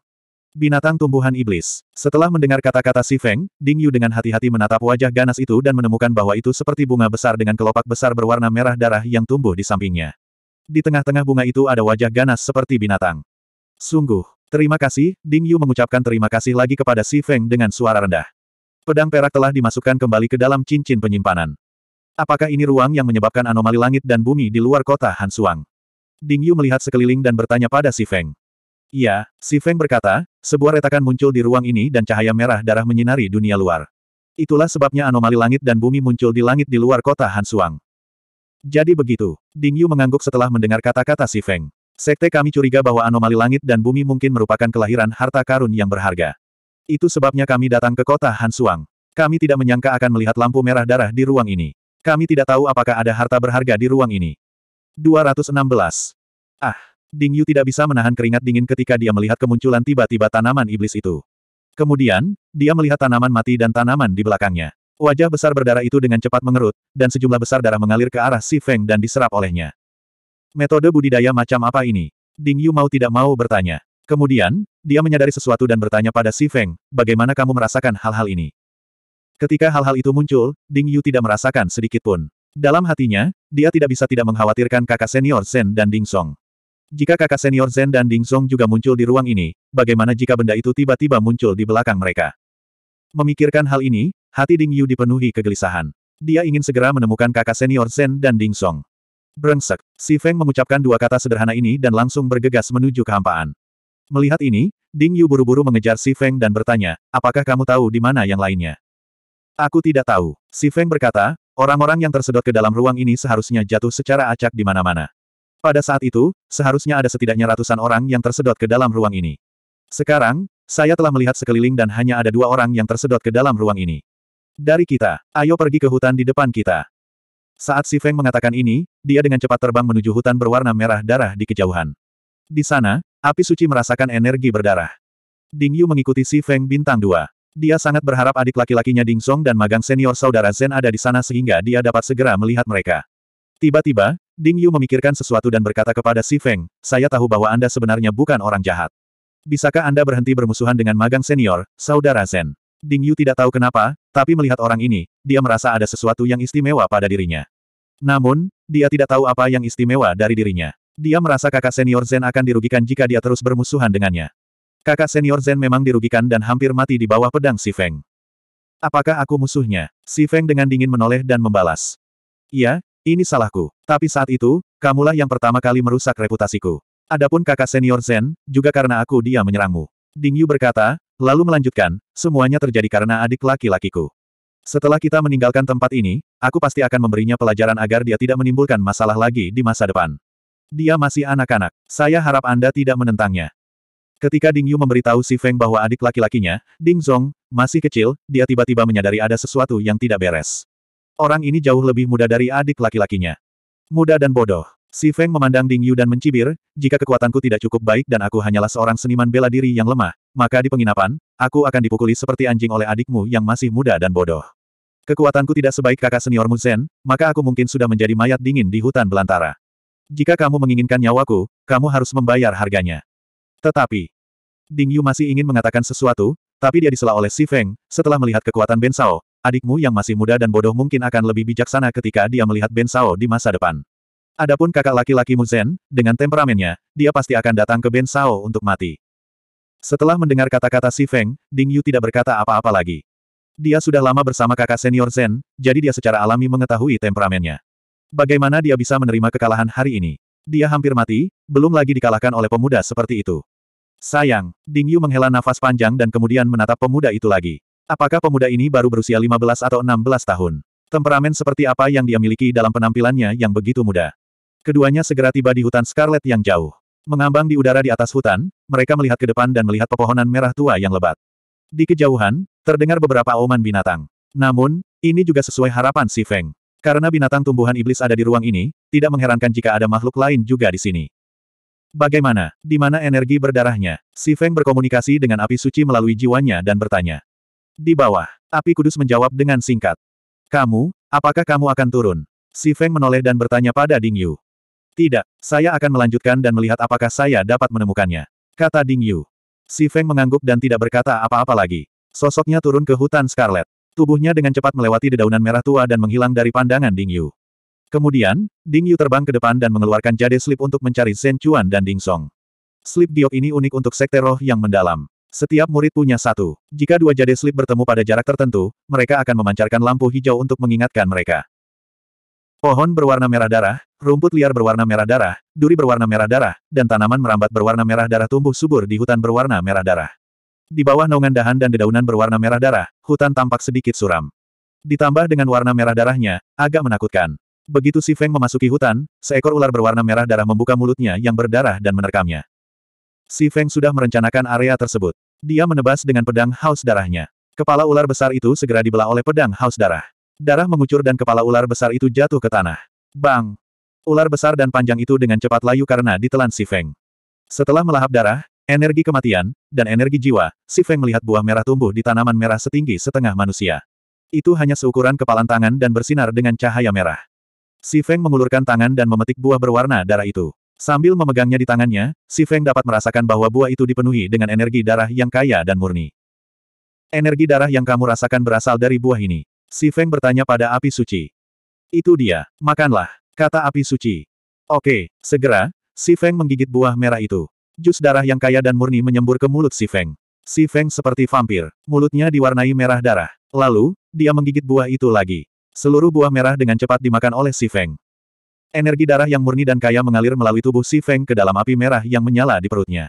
Binatang tumbuhan iblis. Setelah mendengar kata-kata Si Feng, Ding Yu dengan hati-hati menatap wajah ganas itu dan menemukan bahwa itu seperti bunga besar dengan kelopak besar berwarna merah darah yang tumbuh di sampingnya. Di tengah-tengah bunga itu ada wajah ganas seperti binatang. Sungguh, terima kasih, Ding Yu mengucapkan terima kasih lagi kepada Si Feng dengan suara rendah. Pedang perak telah dimasukkan kembali ke dalam cincin penyimpanan. Apakah ini ruang yang menyebabkan anomali langit dan bumi di luar kota Han Suang? Ding Yu melihat sekeliling dan bertanya pada Si Feng. Ya, Si Feng berkata, sebuah retakan muncul di ruang ini dan cahaya merah darah menyinari dunia luar. Itulah sebabnya anomali langit dan bumi muncul di langit di luar kota Han Suang. Jadi begitu. Ding Yu mengangguk setelah mendengar kata-kata si Feng. Sekte kami curiga bahwa anomali langit dan bumi mungkin merupakan kelahiran harta karun yang berharga. Itu sebabnya kami datang ke kota Hansuang. Kami tidak menyangka akan melihat lampu merah darah di ruang ini. Kami tidak tahu apakah ada harta berharga di ruang ini. 216. Ah, Ding Yu tidak bisa menahan keringat dingin ketika dia melihat kemunculan tiba-tiba tanaman iblis itu. Kemudian, dia melihat tanaman mati dan tanaman di belakangnya. Wajah besar berdarah itu dengan cepat mengerut, dan sejumlah besar darah mengalir ke arah Si Feng dan diserap olehnya. Metode budidaya macam apa ini? Ding Yu mau tidak mau bertanya. Kemudian, dia menyadari sesuatu dan bertanya pada Si Feng, bagaimana kamu merasakan hal-hal ini? Ketika hal-hal itu muncul, Ding Yu tidak merasakan sedikit pun. Dalam hatinya, dia tidak bisa tidak mengkhawatirkan kakak senior Zen dan Ding Song. Jika kakak senior Zen dan Ding Song juga muncul di ruang ini, bagaimana jika benda itu tiba-tiba muncul di belakang mereka? Memikirkan hal ini, Hati Ding Yu dipenuhi kegelisahan. Dia ingin segera menemukan kakak senior Zen dan Ding Song. Brengsek, si Feng mengucapkan dua kata sederhana ini dan langsung bergegas menuju kehampaan. Melihat ini, Ding Yu buru-buru mengejar Si Feng dan bertanya, apakah kamu tahu di mana yang lainnya? Aku tidak tahu. Si Feng berkata, orang-orang yang tersedot ke dalam ruang ini seharusnya jatuh secara acak di mana-mana. Pada saat itu, seharusnya ada setidaknya ratusan orang yang tersedot ke dalam ruang ini. Sekarang, saya telah melihat sekeliling dan hanya ada dua orang yang tersedot ke dalam ruang ini. Dari kita, ayo pergi ke hutan di depan kita. Saat Si Feng mengatakan ini, dia dengan cepat terbang menuju hutan berwarna merah darah di kejauhan. Di sana, api suci merasakan energi berdarah. Ding Yu mengikuti Si Feng bintang dua. Dia sangat berharap adik laki-lakinya Ding Song dan magang senior saudara Zen ada di sana sehingga dia dapat segera melihat mereka. Tiba-tiba, Ding Yu memikirkan sesuatu dan berkata kepada Si Feng, saya tahu bahwa Anda sebenarnya bukan orang jahat. Bisakah Anda berhenti bermusuhan dengan magang senior, saudara Zen? Ding Yu tidak tahu kenapa, tapi melihat orang ini, dia merasa ada sesuatu yang istimewa pada dirinya. Namun, dia tidak tahu apa yang istimewa dari dirinya. Dia merasa kakak senior Zen akan dirugikan jika dia terus bermusuhan dengannya. Kakak senior Zen memang dirugikan dan hampir mati di bawah pedang Si Feng. Apakah aku musuhnya? Si Feng dengan dingin menoleh dan membalas. Iya, ini salahku. Tapi saat itu, kamulah yang pertama kali merusak reputasiku. Adapun kakak senior Zen, juga karena aku dia menyerangmu. Ding Yu berkata, Lalu melanjutkan, semuanya terjadi karena adik laki-lakiku. Setelah kita meninggalkan tempat ini, aku pasti akan memberinya pelajaran agar dia tidak menimbulkan masalah lagi di masa depan. Dia masih anak-anak. Saya harap Anda tidak menentangnya. Ketika Ding Yu memberitahu Si Feng bahwa adik laki-lakinya, Ding Zong, masih kecil, dia tiba-tiba menyadari ada sesuatu yang tidak beres. Orang ini jauh lebih muda dari adik laki-lakinya. Muda dan bodoh. Si Feng memandang Ding Yu dan mencibir, jika kekuatanku tidak cukup baik dan aku hanyalah seorang seniman bela diri yang lemah, maka di penginapan, aku akan dipukuli seperti anjing oleh adikmu yang masih muda dan bodoh. Kekuatanku tidak sebaik kakak seniormu Zen, maka aku mungkin sudah menjadi mayat dingin di hutan belantara. Jika kamu menginginkan nyawaku, kamu harus membayar harganya. Tetapi, Ding Yu masih ingin mengatakan sesuatu, tapi dia disela oleh Si Feng, setelah melihat kekuatan Ben Sao, adikmu yang masih muda dan bodoh mungkin akan lebih bijaksana ketika dia melihat Ben Sao di masa depan. Adapun kakak laki laki Zen, dengan temperamennya, dia pasti akan datang ke Ben Sao untuk mati. Setelah mendengar kata-kata Si Feng, Ding Yu tidak berkata apa-apa lagi. Dia sudah lama bersama kakak senior Zen, jadi dia secara alami mengetahui temperamennya. Bagaimana dia bisa menerima kekalahan hari ini? Dia hampir mati, belum lagi dikalahkan oleh pemuda seperti itu. Sayang, Ding Yu menghela nafas panjang dan kemudian menatap pemuda itu lagi. Apakah pemuda ini baru berusia 15 atau 16 tahun? Temperamen seperti apa yang dia miliki dalam penampilannya yang begitu mudah? Keduanya segera tiba di hutan Scarlet yang jauh. Mengambang di udara di atas hutan, mereka melihat ke depan dan melihat pepohonan merah tua yang lebat. Di kejauhan, terdengar beberapa auman binatang. Namun, ini juga sesuai harapan si Feng. Karena binatang tumbuhan iblis ada di ruang ini, tidak mengherankan jika ada makhluk lain juga di sini. Bagaimana? Di mana energi berdarahnya? Si Feng berkomunikasi dengan api suci melalui jiwanya dan bertanya. Di bawah, api kudus menjawab dengan singkat. Kamu, apakah kamu akan turun? Si Feng menoleh dan bertanya pada Ding Yu. Tidak, saya akan melanjutkan dan melihat apakah saya dapat menemukannya. Kata Ding Yu. Si Feng mengangguk dan tidak berkata apa-apa lagi. Sosoknya turun ke hutan Scarlet. Tubuhnya dengan cepat melewati dedaunan merah tua dan menghilang dari pandangan Ding Yu. Kemudian, Ding Yu terbang ke depan dan mengeluarkan jade slip untuk mencari Zhen Chuan dan Ding Song. Slip diok ini unik untuk sekte roh yang mendalam. Setiap murid punya satu. Jika dua jade slip bertemu pada jarak tertentu, mereka akan memancarkan lampu hijau untuk mengingatkan mereka. Pohon berwarna merah darah, rumput liar berwarna merah darah, duri berwarna merah darah, dan tanaman merambat berwarna merah darah tumbuh subur di hutan berwarna merah darah. Di bawah naungan dahan dan dedaunan berwarna merah darah, hutan tampak sedikit suram. Ditambah dengan warna merah darahnya, agak menakutkan. Begitu si Feng memasuki hutan, seekor ular berwarna merah darah membuka mulutnya yang berdarah dan menerkamnya. Si Feng sudah merencanakan area tersebut. Dia menebas dengan pedang haus darahnya. Kepala ular besar itu segera dibelah oleh pedang haus darah. Darah mengucur dan kepala ular besar itu jatuh ke tanah. Bang! Ular besar dan panjang itu dengan cepat layu karena ditelan Si Feng. Setelah melahap darah, energi kematian, dan energi jiwa, Si Feng melihat buah merah tumbuh di tanaman merah setinggi setengah manusia. Itu hanya seukuran kepalan tangan dan bersinar dengan cahaya merah. Si Feng mengulurkan tangan dan memetik buah berwarna darah itu. Sambil memegangnya di tangannya, Si Feng dapat merasakan bahwa buah itu dipenuhi dengan energi darah yang kaya dan murni. Energi darah yang kamu rasakan berasal dari buah ini. Si Feng bertanya pada api suci. Itu dia, makanlah, kata api suci. Oke, segera, si Feng menggigit buah merah itu. Jus darah yang kaya dan murni menyembur ke mulut si Feng. Si Feng seperti vampir, mulutnya diwarnai merah darah. Lalu, dia menggigit buah itu lagi. Seluruh buah merah dengan cepat dimakan oleh si Feng. Energi darah yang murni dan kaya mengalir melalui tubuh si Feng ke dalam api merah yang menyala di perutnya.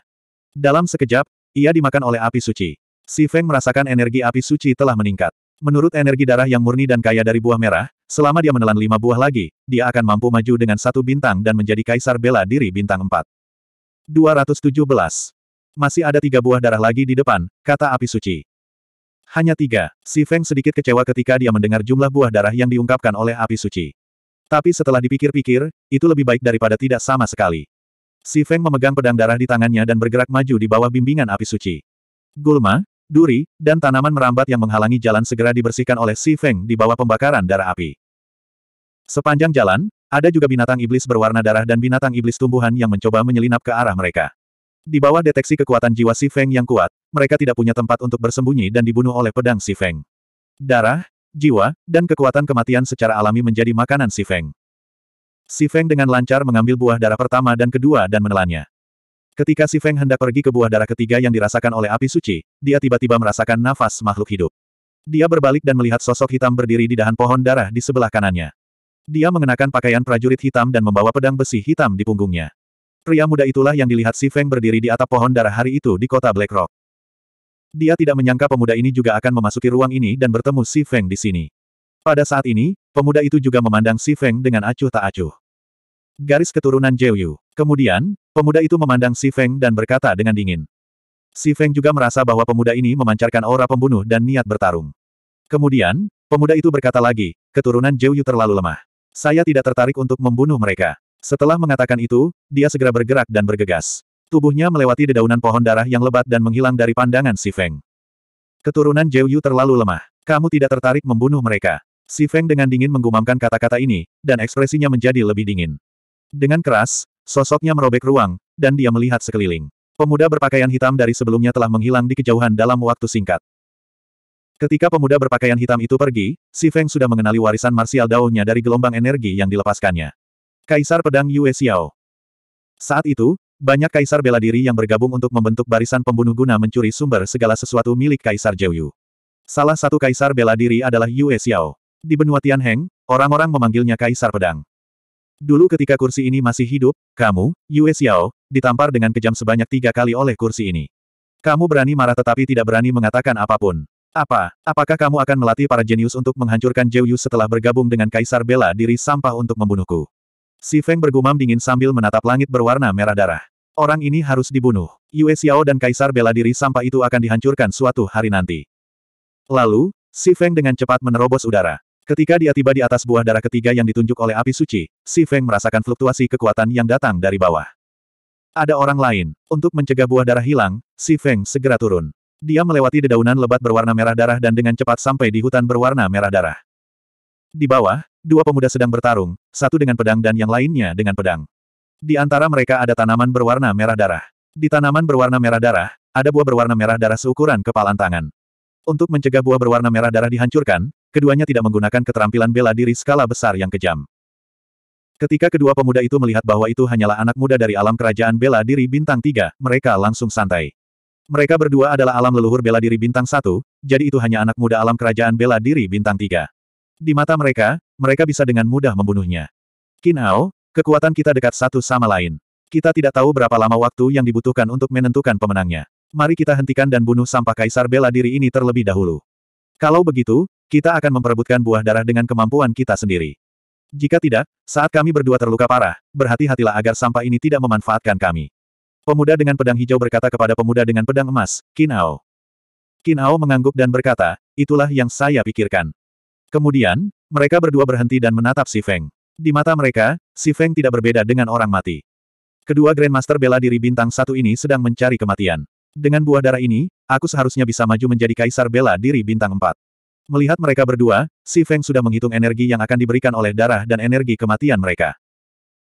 Dalam sekejap, ia dimakan oleh api suci. Si Feng merasakan energi api suci telah meningkat. Menurut energi darah yang murni dan kaya dari buah merah, selama dia menelan lima buah lagi, dia akan mampu maju dengan satu bintang dan menjadi kaisar bela diri bintang 4. 217. Masih ada tiga buah darah lagi di depan, kata api suci. Hanya tiga, si Feng sedikit kecewa ketika dia mendengar jumlah buah darah yang diungkapkan oleh api suci. Tapi setelah dipikir-pikir, itu lebih baik daripada tidak sama sekali. Si Feng memegang pedang darah di tangannya dan bergerak maju di bawah bimbingan api suci. Gulma, duri, dan tanaman merambat yang menghalangi jalan segera dibersihkan oleh Si Feng di bawah pembakaran darah api. Sepanjang jalan, ada juga binatang iblis berwarna darah dan binatang iblis tumbuhan yang mencoba menyelinap ke arah mereka. Di bawah deteksi kekuatan jiwa Si Feng yang kuat, mereka tidak punya tempat untuk bersembunyi dan dibunuh oleh pedang Si Feng. Darah, jiwa, dan kekuatan kematian secara alami menjadi makanan Si Feng. Si Feng dengan lancar mengambil buah darah pertama dan kedua dan menelannya. Ketika si Feng hendak pergi ke buah darah ketiga yang dirasakan oleh api suci, dia tiba-tiba merasakan nafas makhluk hidup. Dia berbalik dan melihat sosok hitam berdiri di dahan pohon darah di sebelah kanannya. Dia mengenakan pakaian prajurit hitam dan membawa pedang besi hitam di punggungnya. Pria muda itulah yang dilihat si Feng berdiri di atap pohon darah hari itu di kota Black Rock. Dia tidak menyangka pemuda ini juga akan memasuki ruang ini dan bertemu si Feng di sini. Pada saat ini, pemuda itu juga memandang si Feng dengan acuh tak acuh. Garis keturunan Jeyu. Kemudian, Pemuda itu memandang Si Feng dan berkata dengan dingin. Si Feng juga merasa bahwa pemuda ini memancarkan aura pembunuh dan niat bertarung. Kemudian, pemuda itu berkata lagi, keturunan Zhou Yu terlalu lemah. Saya tidak tertarik untuk membunuh mereka. Setelah mengatakan itu, dia segera bergerak dan bergegas. Tubuhnya melewati dedaunan pohon darah yang lebat dan menghilang dari pandangan Si Feng. Keturunan Zhou Yu terlalu lemah. Kamu tidak tertarik membunuh mereka. Si Feng dengan dingin menggumamkan kata-kata ini, dan ekspresinya menjadi lebih dingin. Dengan keras, Sosoknya merobek ruang, dan dia melihat sekeliling. Pemuda berpakaian hitam dari sebelumnya telah menghilang di kejauhan dalam waktu singkat. Ketika pemuda berpakaian hitam itu pergi, Si Feng sudah mengenali warisan martial Dao-nya dari gelombang energi yang dilepaskannya. Kaisar Pedang Yue Xiao Saat itu, banyak kaisar bela diri yang bergabung untuk membentuk barisan pembunuh guna mencuri sumber segala sesuatu milik Kaisar Jiu Yu. Salah satu kaisar bela diri adalah Yue Xiao. Di benua Tianheng, orang-orang memanggilnya Kaisar Pedang. Dulu ketika kursi ini masih hidup, kamu, Yue Xiao, ditampar dengan kejam sebanyak tiga kali oleh kursi ini. Kamu berani marah tetapi tidak berani mengatakan apapun. Apa, apakah kamu akan melatih para jenius untuk menghancurkan Zhou setelah bergabung dengan Kaisar Bela diri sampah untuk membunuhku? Si Feng bergumam dingin sambil menatap langit berwarna merah darah. Orang ini harus dibunuh. Yue Xiao dan Kaisar Bela diri sampah itu akan dihancurkan suatu hari nanti. Lalu, Si Feng dengan cepat menerobos udara. Ketika dia tiba di atas buah darah ketiga yang ditunjuk oleh api suci, Si Feng merasakan fluktuasi kekuatan yang datang dari bawah. Ada orang lain. Untuk mencegah buah darah hilang, Si Feng segera turun. Dia melewati dedaunan lebat berwarna merah darah dan dengan cepat sampai di hutan berwarna merah darah. Di bawah, dua pemuda sedang bertarung, satu dengan pedang dan yang lainnya dengan pedang. Di antara mereka ada tanaman berwarna merah darah. Di tanaman berwarna merah darah, ada buah berwarna merah darah seukuran kepalan tangan. Untuk mencegah buah berwarna merah darah dihancurkan, keduanya tidak menggunakan keterampilan bela diri skala besar yang kejam. Ketika kedua pemuda itu melihat bahwa itu hanyalah anak muda dari alam kerajaan bela diri bintang tiga, mereka langsung santai. Mereka berdua adalah alam leluhur bela diri bintang satu, jadi itu hanya anak muda alam kerajaan bela diri bintang tiga. Di mata mereka, mereka bisa dengan mudah membunuhnya. Kinao, kekuatan kita dekat satu sama lain. Kita tidak tahu berapa lama waktu yang dibutuhkan untuk menentukan pemenangnya. Mari kita hentikan dan bunuh sampah kaisar bela diri ini terlebih dahulu. Kalau begitu, kita akan memperebutkan buah darah dengan kemampuan kita sendiri. Jika tidak, saat kami berdua terluka parah, berhati-hatilah agar sampah ini tidak memanfaatkan kami. Pemuda dengan pedang hijau berkata kepada pemuda dengan pedang emas, Kinao. Kinao mengangguk dan berkata, itulah yang saya pikirkan. Kemudian, mereka berdua berhenti dan menatap si Feng. Di mata mereka, si Feng tidak berbeda dengan orang mati. Kedua Grandmaster bela diri bintang satu ini sedang mencari kematian. Dengan buah darah ini, aku seharusnya bisa maju menjadi kaisar bela diri bintang empat. Melihat mereka berdua, Si Feng sudah menghitung energi yang akan diberikan oleh darah dan energi kematian mereka.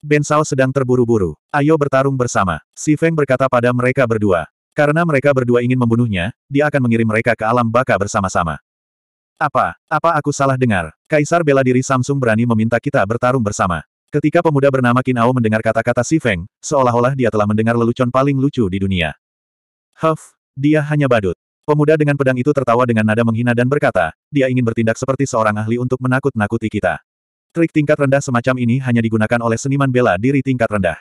Ben Sao sedang terburu-buru. Ayo bertarung bersama. Si Feng berkata pada mereka berdua. Karena mereka berdua ingin membunuhnya, dia akan mengirim mereka ke alam baka bersama-sama. Apa? Apa aku salah dengar? Kaisar bela diri Samsung berani meminta kita bertarung bersama. Ketika pemuda bernama Qin Ao mendengar kata-kata Si Feng, seolah-olah dia telah mendengar lelucon paling lucu di dunia. Huff, dia hanya badut. Pemuda dengan pedang itu tertawa dengan nada menghina dan berkata, dia ingin bertindak seperti seorang ahli untuk menakut-nakuti kita. Trik tingkat rendah semacam ini hanya digunakan oleh seniman bela diri tingkat rendah.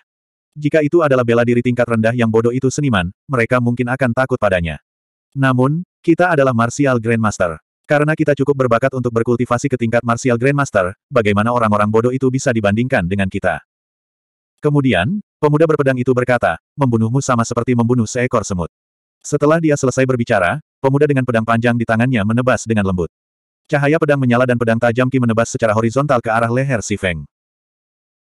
Jika itu adalah bela diri tingkat rendah yang bodoh itu seniman, mereka mungkin akan takut padanya. Namun, kita adalah Martial Grandmaster. Karena kita cukup berbakat untuk berkultivasi ke tingkat Martial Grandmaster, bagaimana orang-orang bodoh itu bisa dibandingkan dengan kita? Kemudian, pemuda berpedang itu berkata, membunuhmu sama seperti membunuh seekor semut. Setelah dia selesai berbicara, pemuda dengan pedang panjang di tangannya menebas dengan lembut. Cahaya pedang menyala dan pedang tajam Ki menebas secara horizontal ke arah leher Si Feng.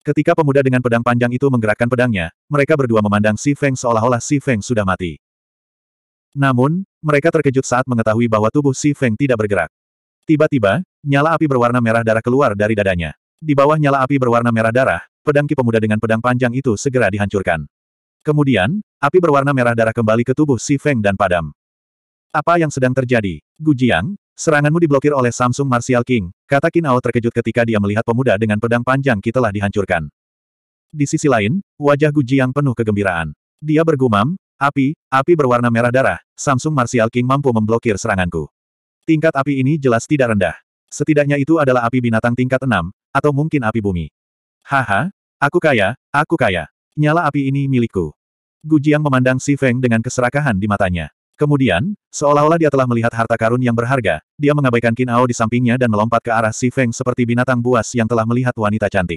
Ketika pemuda dengan pedang panjang itu menggerakkan pedangnya, mereka berdua memandang Si Feng seolah-olah Si Feng sudah mati. Namun, mereka terkejut saat mengetahui bahwa tubuh Si Feng tidak bergerak. Tiba-tiba, nyala api berwarna merah darah keluar dari dadanya. Di bawah nyala api berwarna merah darah, pedang Ki pemuda dengan pedang panjang itu segera dihancurkan. Kemudian, Api berwarna merah darah kembali ke tubuh Si Feng dan padam. Apa yang sedang terjadi? Gu Jiang, seranganmu diblokir oleh Samsung Martial King, kata Ao terkejut ketika dia melihat pemuda dengan pedang panjang kita telah dihancurkan. Di sisi lain, wajah Gu Jiang penuh kegembiraan. Dia bergumam, api, api berwarna merah darah, Samsung Martial King mampu memblokir seranganku. Tingkat api ini jelas tidak rendah. Setidaknya itu adalah api binatang tingkat 6, atau mungkin api bumi. Haha, aku kaya, aku kaya. Nyala api ini milikku. Gu Gujiang memandang Si Feng dengan keserakahan di matanya. Kemudian, seolah-olah dia telah melihat harta karun yang berharga, dia mengabaikan Qin Ao di sampingnya dan melompat ke arah Si Feng seperti binatang buas yang telah melihat wanita cantik.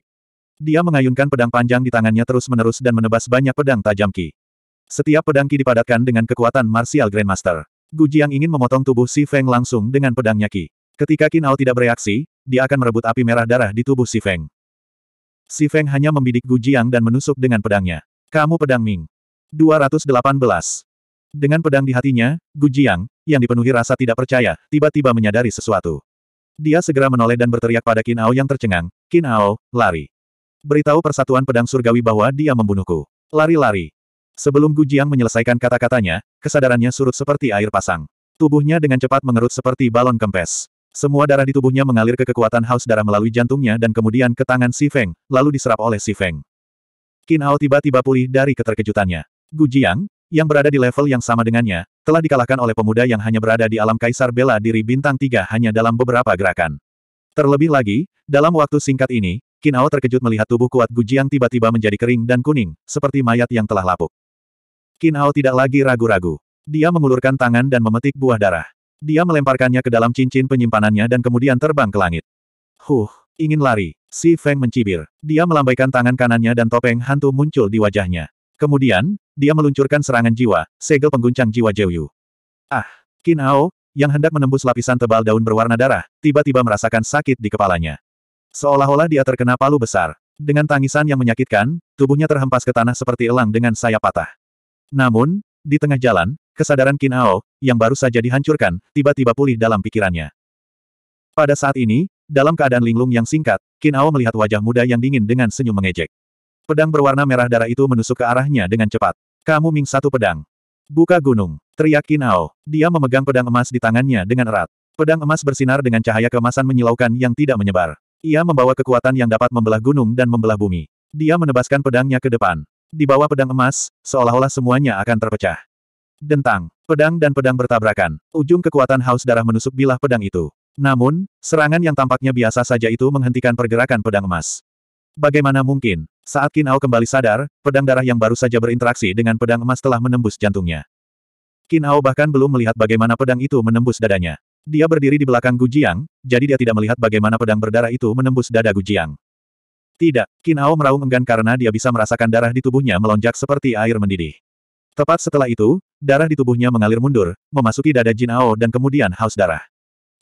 Dia mengayunkan pedang panjang di tangannya terus-menerus dan menebas banyak pedang tajam Qi. Setiap pedang Qi dipadatkan dengan kekuatan martial grandmaster. Gu Gujiang ingin memotong tubuh Si Feng langsung dengan pedangnya Qi. Ketika Qin Ao tidak bereaksi, dia akan merebut api merah darah di tubuh Si Feng. Si Feng hanya membidik Gu Gujiang dan menusuk dengan pedangnya. Kamu pedang Ming. 218. Dengan pedang di hatinya, Gu Jiang, yang dipenuhi rasa tidak percaya, tiba-tiba menyadari sesuatu. Dia segera menoleh dan berteriak pada Qin Ao yang tercengang, Qin Ao, lari. Beritahu persatuan pedang surgawi bahwa dia membunuhku. Lari-lari. Sebelum Gu Jiang menyelesaikan kata-katanya, kesadarannya surut seperti air pasang. Tubuhnya dengan cepat mengerut seperti balon kempes. Semua darah di tubuhnya mengalir ke kekuatan haus darah melalui jantungnya dan kemudian ke tangan Si Feng, lalu diserap oleh Si Feng. Qin Ao tiba-tiba pulih dari keterkejutannya. Gu Jiang, yang berada di level yang sama dengannya, telah dikalahkan oleh pemuda yang hanya berada di alam kaisar bela diri bintang tiga hanya dalam beberapa gerakan. Terlebih lagi, dalam waktu singkat ini, Kinao terkejut melihat tubuh kuat Gu Gujiang tiba-tiba menjadi kering dan kuning, seperti mayat yang telah lapuk. Kinao tidak lagi ragu-ragu. Dia mengulurkan tangan dan memetik buah darah. Dia melemparkannya ke dalam cincin penyimpanannya dan kemudian terbang ke langit. Huh, ingin lari. Si Feng mencibir. Dia melambaikan tangan kanannya dan topeng hantu muncul di wajahnya. Kemudian, dia meluncurkan serangan jiwa, segel pengguncang jiwa Jeyu. Ah! Qin yang hendak menembus lapisan tebal daun berwarna darah, tiba-tiba merasakan sakit di kepalanya. Seolah-olah dia terkena palu besar. Dengan tangisan yang menyakitkan, tubuhnya terhempas ke tanah seperti elang dengan sayap patah. Namun, di tengah jalan, kesadaran Qin yang baru saja dihancurkan, tiba-tiba pulih dalam pikirannya. Pada saat ini, dalam keadaan linglung yang singkat, Qin melihat wajah muda yang dingin dengan senyum mengejek. Pedang berwarna merah darah itu menusuk ke arahnya dengan cepat. Kamu Ming satu pedang. Buka gunung. Teriak Kinao. Dia memegang pedang emas di tangannya dengan erat. Pedang emas bersinar dengan cahaya kemasan menyilaukan yang tidak menyebar. Ia membawa kekuatan yang dapat membelah gunung dan membelah bumi. Dia menebaskan pedangnya ke depan. Di bawah pedang emas, seolah-olah semuanya akan terpecah. Dentang. Pedang dan pedang bertabrakan. Ujung kekuatan haus darah menusuk bilah pedang itu. Namun, serangan yang tampaknya biasa saja itu menghentikan pergerakan pedang emas. Bagaimana mungkin, saat Qin kembali sadar, pedang darah yang baru saja berinteraksi dengan pedang emas telah menembus jantungnya. Qin bahkan belum melihat bagaimana pedang itu menembus dadanya. Dia berdiri di belakang Gu Gujiang, jadi dia tidak melihat bagaimana pedang berdarah itu menembus dada Gu Gujiang. Tidak, Qin meraung enggan karena dia bisa merasakan darah di tubuhnya melonjak seperti air mendidih. Tepat setelah itu, darah di tubuhnya mengalir mundur, memasuki dada Jin Ao dan kemudian haus darah.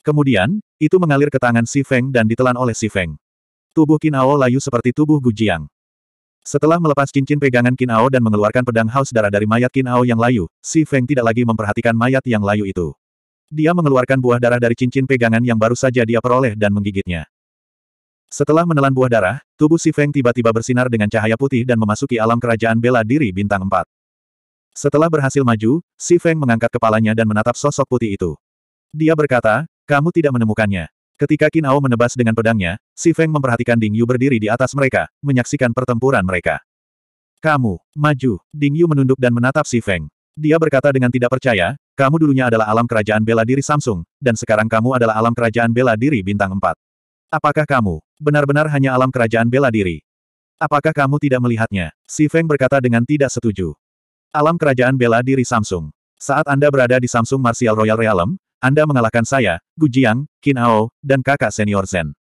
Kemudian, itu mengalir ke tangan Si Feng dan ditelan oleh Si Feng. Tubuh Kinao layu seperti tubuh Gujiang. Setelah melepas cincin pegangan Kinao dan mengeluarkan pedang haus darah dari mayat Kinao yang layu, Si Feng tidak lagi memperhatikan mayat yang layu itu. Dia mengeluarkan buah darah dari cincin pegangan yang baru saja dia peroleh dan menggigitnya. Setelah menelan buah darah, tubuh Si Feng tiba-tiba bersinar dengan cahaya putih dan memasuki alam kerajaan bela diri bintang 4. Setelah berhasil maju, Si Feng mengangkat kepalanya dan menatap sosok putih itu. Dia berkata, kamu tidak menemukannya. Ketika Kinao menebas dengan pedangnya, Si Feng memperhatikan Ding Yu berdiri di atas mereka, menyaksikan pertempuran mereka. Kamu, maju, Ding Yu menunduk dan menatap Si Feng. Dia berkata dengan tidak percaya, kamu dulunya adalah alam kerajaan bela diri Samsung, dan sekarang kamu adalah alam kerajaan bela diri bintang 4. Apakah kamu benar-benar hanya alam kerajaan bela diri? Apakah kamu tidak melihatnya? Si Feng berkata dengan tidak setuju. Alam kerajaan bela diri Samsung. Saat Anda berada di Samsung Martial Royal Realm, anda mengalahkan saya, Gu Jiang, Qin Ao, dan kakak senior Zen.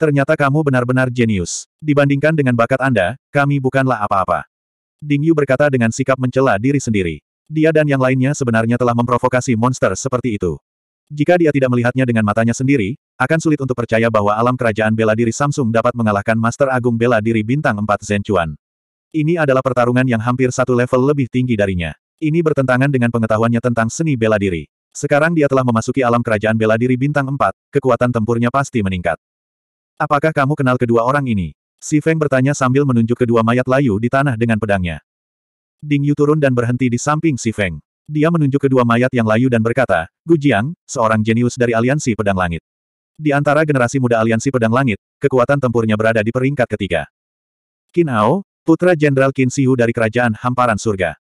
Ternyata kamu benar-benar jenius. Dibandingkan dengan bakat Anda, kami bukanlah apa-apa. Ding Yu berkata dengan sikap mencela diri sendiri. Dia dan yang lainnya sebenarnya telah memprovokasi monster seperti itu. Jika dia tidak melihatnya dengan matanya sendiri, akan sulit untuk percaya bahwa alam kerajaan bela diri Samsung dapat mengalahkan Master Agung bela diri bintang 4 Zen Chuan. Ini adalah pertarungan yang hampir satu level lebih tinggi darinya. Ini bertentangan dengan pengetahuannya tentang seni bela diri. Sekarang dia telah memasuki alam kerajaan bela diri bintang 4, kekuatan tempurnya pasti meningkat. Apakah kamu kenal kedua orang ini? Si Feng bertanya sambil menunjuk kedua mayat layu di tanah dengan pedangnya. Ding Yu turun dan berhenti di samping Si Feng. Dia menunjuk kedua mayat yang layu dan berkata, Gu Jiang, seorang jenius dari aliansi pedang langit. Di antara generasi muda aliansi pedang langit, kekuatan tempurnya berada di peringkat ketiga. Qin Ao, putra Jenderal Qin Sihu dari kerajaan hamparan surga.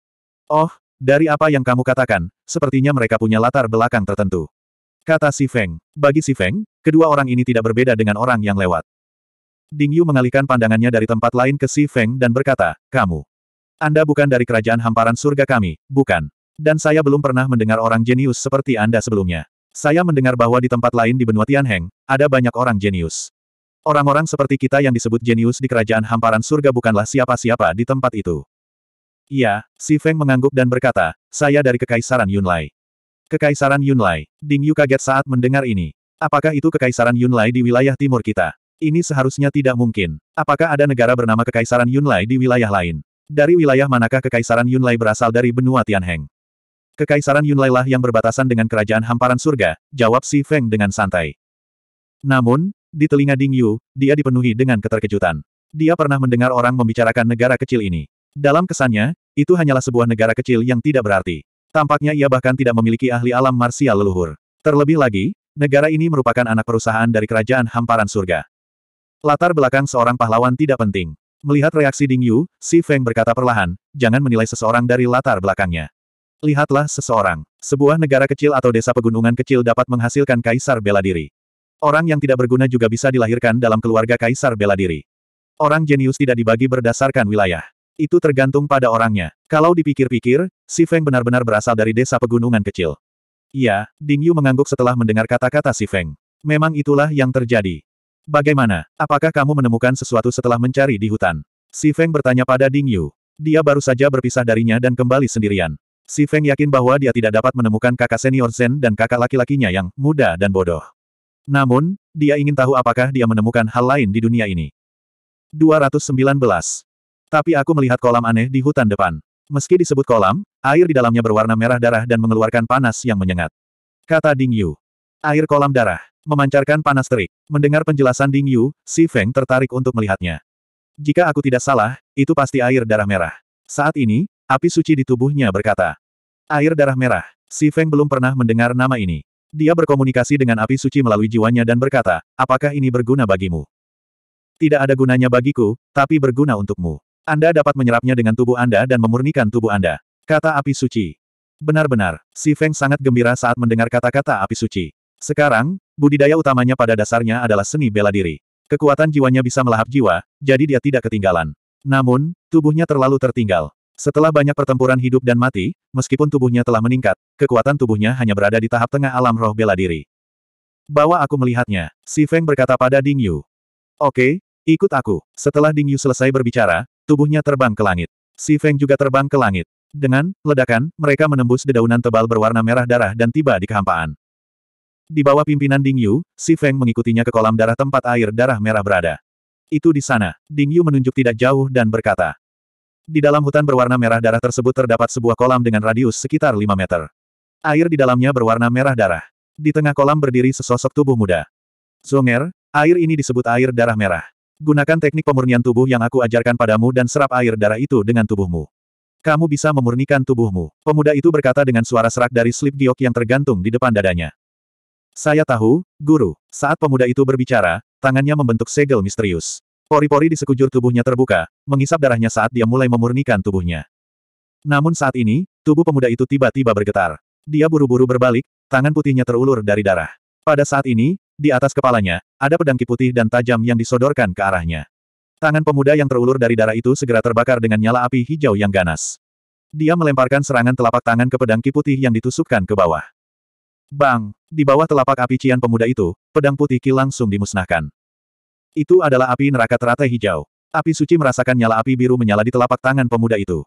Oh, dari apa yang kamu katakan, sepertinya mereka punya latar belakang tertentu. Kata Si Feng. Bagi Si Feng, kedua orang ini tidak berbeda dengan orang yang lewat. Ding Yu mengalihkan pandangannya dari tempat lain ke Si Feng dan berkata, Kamu. Anda bukan dari kerajaan hamparan surga kami, bukan. Dan saya belum pernah mendengar orang jenius seperti Anda sebelumnya. Saya mendengar bahwa di tempat lain di benua Tianheng, ada banyak orang jenius. Orang-orang seperti kita yang disebut jenius di kerajaan hamparan surga bukanlah siapa-siapa di tempat itu. Iya, Si Feng mengangguk dan berkata, saya dari Kekaisaran Yunlai. Kekaisaran Yunlai, Ding Yu kaget saat mendengar ini. Apakah itu Kekaisaran Yunlai di wilayah timur kita? Ini seharusnya tidak mungkin. Apakah ada negara bernama Kekaisaran Yunlai di wilayah lain? Dari wilayah manakah Kekaisaran Yunlai berasal dari benua Tianheng? Kekaisaran Yunlai lah yang berbatasan dengan kerajaan hamparan surga, jawab Si Feng dengan santai. Namun, di telinga Ding Yu, dia dipenuhi dengan keterkejutan. Dia pernah mendengar orang membicarakan negara kecil ini. Dalam kesannya, itu hanyalah sebuah negara kecil yang tidak berarti. Tampaknya ia bahkan tidak memiliki ahli alam marsial leluhur. Terlebih lagi, negara ini merupakan anak perusahaan dari kerajaan hamparan surga. Latar belakang seorang pahlawan tidak penting. Melihat reaksi Ding Yu, Si Feng berkata perlahan, jangan menilai seseorang dari latar belakangnya. Lihatlah seseorang. Sebuah negara kecil atau desa pegunungan kecil dapat menghasilkan kaisar bela diri. Orang yang tidak berguna juga bisa dilahirkan dalam keluarga kaisar bela diri. Orang jenius tidak dibagi berdasarkan wilayah. Itu tergantung pada orangnya. Kalau dipikir-pikir, si Feng benar-benar berasal dari desa pegunungan kecil. Iya, Ding Yu mengangguk setelah mendengar kata-kata si Feng. Memang itulah yang terjadi. Bagaimana? Apakah kamu menemukan sesuatu setelah mencari di hutan? Si Feng bertanya pada Ding Yu. Dia baru saja berpisah darinya dan kembali sendirian. Si Feng yakin bahwa dia tidak dapat menemukan kakak senior Zen dan kakak laki-lakinya yang muda dan bodoh. Namun, dia ingin tahu apakah dia menemukan hal lain di dunia ini. 219. Tapi aku melihat kolam aneh di hutan depan. Meski disebut kolam, air di dalamnya berwarna merah darah dan mengeluarkan panas yang menyengat. Kata Ding Yu. Air kolam darah. Memancarkan panas terik. Mendengar penjelasan Ding Yu, Si Feng tertarik untuk melihatnya. Jika aku tidak salah, itu pasti air darah merah. Saat ini, api suci di tubuhnya berkata. Air darah merah. Si Feng belum pernah mendengar nama ini. Dia berkomunikasi dengan api suci melalui jiwanya dan berkata, apakah ini berguna bagimu? Tidak ada gunanya bagiku, tapi berguna untukmu. Anda dapat menyerapnya dengan tubuh Anda dan memurnikan tubuh Anda. Kata api suci. Benar-benar, Si Feng sangat gembira saat mendengar kata-kata api suci. Sekarang, budidaya utamanya pada dasarnya adalah seni bela diri. Kekuatan jiwanya bisa melahap jiwa, jadi dia tidak ketinggalan. Namun, tubuhnya terlalu tertinggal. Setelah banyak pertempuran hidup dan mati, meskipun tubuhnya telah meningkat, kekuatan tubuhnya hanya berada di tahap tengah alam roh bela diri. Bawa aku melihatnya, Si Feng berkata pada Ding Yu. Oke, ikut aku. Setelah Ding Yu selesai berbicara, Tubuhnya terbang ke langit. Si Feng juga terbang ke langit. Dengan ledakan, mereka menembus dedaunan tebal berwarna merah darah dan tiba di kehampaan. Di bawah pimpinan Ding Yu, Si Feng mengikutinya ke kolam darah tempat air darah merah berada. Itu di sana. Ding Yu menunjuk tidak jauh dan berkata. Di dalam hutan berwarna merah darah tersebut terdapat sebuah kolam dengan radius sekitar 5 meter. Air di dalamnya berwarna merah darah. Di tengah kolam berdiri sesosok tubuh muda. Zonger, air ini disebut air darah merah. Gunakan teknik pemurnian tubuh yang aku ajarkan padamu dan serap air darah itu dengan tubuhmu. Kamu bisa memurnikan tubuhmu. Pemuda itu berkata dengan suara serak dari slip giok yang tergantung di depan dadanya. Saya tahu, guru. Saat pemuda itu berbicara, tangannya membentuk segel misterius. Pori-pori di sekujur tubuhnya terbuka, mengisap darahnya saat dia mulai memurnikan tubuhnya. Namun saat ini, tubuh pemuda itu tiba-tiba bergetar. Dia buru-buru berbalik, tangan putihnya terulur dari darah. Pada saat ini, di atas kepalanya, ada pedang putih dan tajam yang disodorkan ke arahnya. Tangan pemuda yang terulur dari darah itu segera terbakar dengan nyala api hijau yang ganas. Dia melemparkan serangan telapak tangan ke pedang putih yang ditusukkan ke bawah. Bang! Di bawah telapak api cian pemuda itu, pedang putih ki langsung dimusnahkan. Itu adalah api neraka teratai hijau. Api suci merasakan nyala api biru menyala di telapak tangan pemuda itu.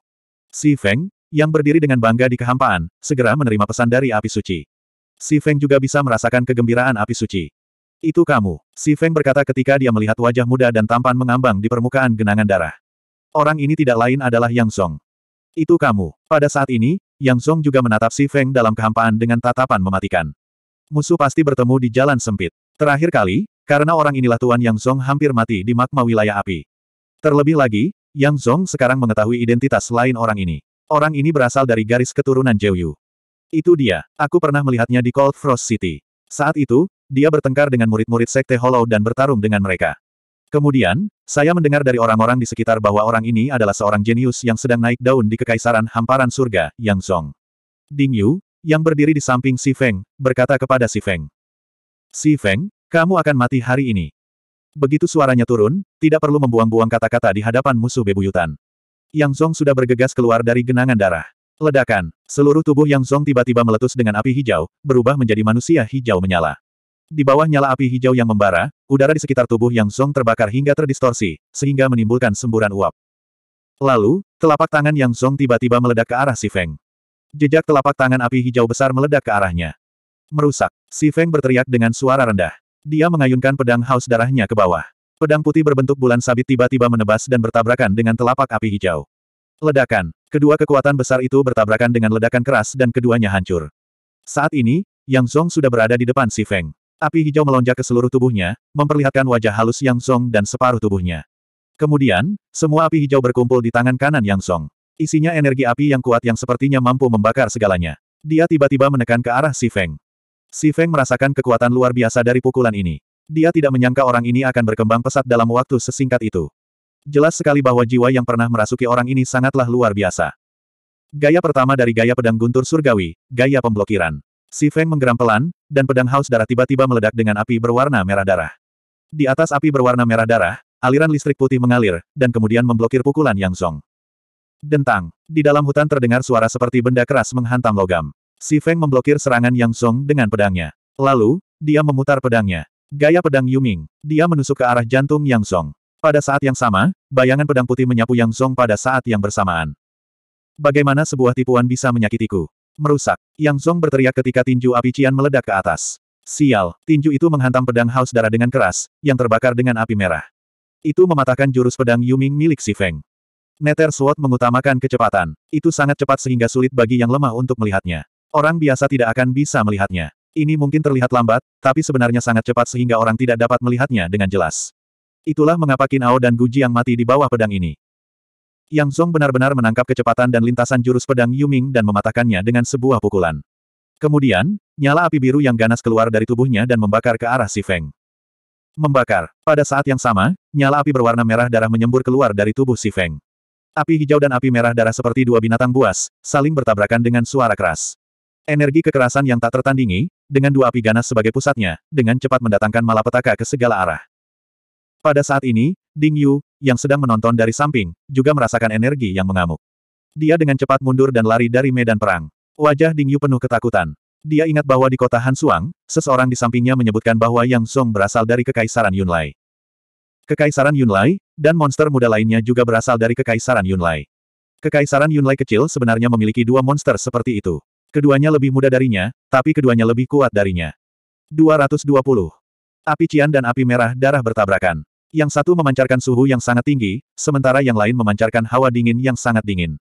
Si Feng, yang berdiri dengan bangga di kehampaan, segera menerima pesan dari api suci. Si Feng juga bisa merasakan kegembiraan api suci. Itu kamu. Si Feng berkata ketika dia melihat wajah muda dan tampan mengambang di permukaan genangan darah. Orang ini tidak lain adalah Yang Song. Itu kamu. Pada saat ini, Yang Song juga menatap Si Feng dalam kehampaan dengan tatapan mematikan. Musuh pasti bertemu di jalan sempit. Terakhir kali, karena orang inilah Tuan Yang Song hampir mati di magma wilayah api. Terlebih lagi, Yang Song sekarang mengetahui identitas lain orang ini. Orang ini berasal dari garis keturunan Jeyu. Itu dia, aku pernah melihatnya di Cold Frost City. Saat itu, dia bertengkar dengan murid-murid Sekte Hollow dan bertarung dengan mereka. Kemudian, saya mendengar dari orang-orang di sekitar bahwa orang ini adalah seorang jenius yang sedang naik daun di Kekaisaran Hamparan Surga, Yang Song, Ding Yu, yang berdiri di samping Si Feng, berkata kepada Si Feng. Si Feng, kamu akan mati hari ini. Begitu suaranya turun, tidak perlu membuang-buang kata-kata di hadapan musuh bebuyutan. Yang Song sudah bergegas keluar dari genangan darah. Ledakan, seluruh tubuh Yang Song tiba-tiba meletus dengan api hijau, berubah menjadi manusia hijau menyala. Di bawah nyala api hijau yang membara, udara di sekitar tubuh Yang Song terbakar hingga terdistorsi, sehingga menimbulkan semburan uap. Lalu, telapak tangan Yang Song tiba-tiba meledak ke arah Si Feng. Jejak telapak tangan api hijau besar meledak ke arahnya. Merusak, Si Feng berteriak dengan suara rendah. Dia mengayunkan pedang haus darahnya ke bawah. Pedang putih berbentuk bulan sabit tiba-tiba menebas dan bertabrakan dengan telapak api hijau. Ledakan. Kedua kekuatan besar itu bertabrakan dengan ledakan keras dan keduanya hancur. Saat ini, Yang Zong sudah berada di depan Si Feng. Api hijau melonjak ke seluruh tubuhnya, memperlihatkan wajah halus Yang Song dan separuh tubuhnya. Kemudian, semua api hijau berkumpul di tangan kanan Yang Song. Isinya energi api yang kuat yang sepertinya mampu membakar segalanya. Dia tiba-tiba menekan ke arah Si Feng. Si Feng merasakan kekuatan luar biasa dari pukulan ini. Dia tidak menyangka orang ini akan berkembang pesat dalam waktu sesingkat itu. Jelas sekali bahwa jiwa yang pernah merasuki orang ini sangatlah luar biasa. Gaya pertama dari gaya pedang guntur surgawi, gaya pemblokiran. Si Feng menggeram pelan, dan pedang haus darah tiba-tiba meledak dengan api berwarna merah darah. Di atas api berwarna merah darah, aliran listrik putih mengalir, dan kemudian memblokir pukulan Yang Zong. Dentang. Di dalam hutan terdengar suara seperti benda keras menghantam logam. Si Feng memblokir serangan Yang Zong dengan pedangnya. Lalu, dia memutar pedangnya. Gaya pedang Yuming. Dia menusuk ke arah jantung Yang Zong. Pada saat yang sama, bayangan pedang putih menyapu Yang Zong pada saat yang bersamaan. Bagaimana sebuah tipuan bisa menyakitiku? Merusak. Yang Zong berteriak ketika tinju api Cian meledak ke atas. Sial, tinju itu menghantam pedang haus darah dengan keras, yang terbakar dengan api merah. Itu mematahkan jurus pedang Yuming milik Si Feng. Nether Sword mengutamakan kecepatan. Itu sangat cepat sehingga sulit bagi yang lemah untuk melihatnya. Orang biasa tidak akan bisa melihatnya. Ini mungkin terlihat lambat, tapi sebenarnya sangat cepat sehingga orang tidak dapat melihatnya dengan jelas. Itulah mengapa Qin Ao dan Gu yang mati di bawah pedang ini. Yang Zong benar-benar menangkap kecepatan dan lintasan jurus pedang Yuming dan mematahkannya dengan sebuah pukulan. Kemudian, nyala api biru yang ganas keluar dari tubuhnya dan membakar ke arah si Feng. Membakar. Pada saat yang sama, nyala api berwarna merah darah menyembur keluar dari tubuh si Feng. Api hijau dan api merah darah seperti dua binatang buas, saling bertabrakan dengan suara keras. Energi kekerasan yang tak tertandingi, dengan dua api ganas sebagai pusatnya, dengan cepat mendatangkan malapetaka ke segala arah. Pada saat ini, Ding Yu, yang sedang menonton dari samping, juga merasakan energi yang mengamuk. Dia dengan cepat mundur dan lari dari medan perang. Wajah Ding Yu penuh ketakutan. Dia ingat bahwa di kota Han Hansuang, seseorang di sampingnya menyebutkan bahwa Yang Song berasal dari Kekaisaran Yunlai. Kekaisaran Yunlai, dan monster muda lainnya juga berasal dari Kekaisaran Yunlai. Kekaisaran Yunlai kecil sebenarnya memiliki dua monster seperti itu. Keduanya lebih muda darinya, tapi keduanya lebih kuat darinya. 220. Api Cian dan Api Merah Darah bertabrakan. Yang satu memancarkan suhu yang sangat tinggi, sementara yang lain memancarkan hawa dingin yang sangat dingin.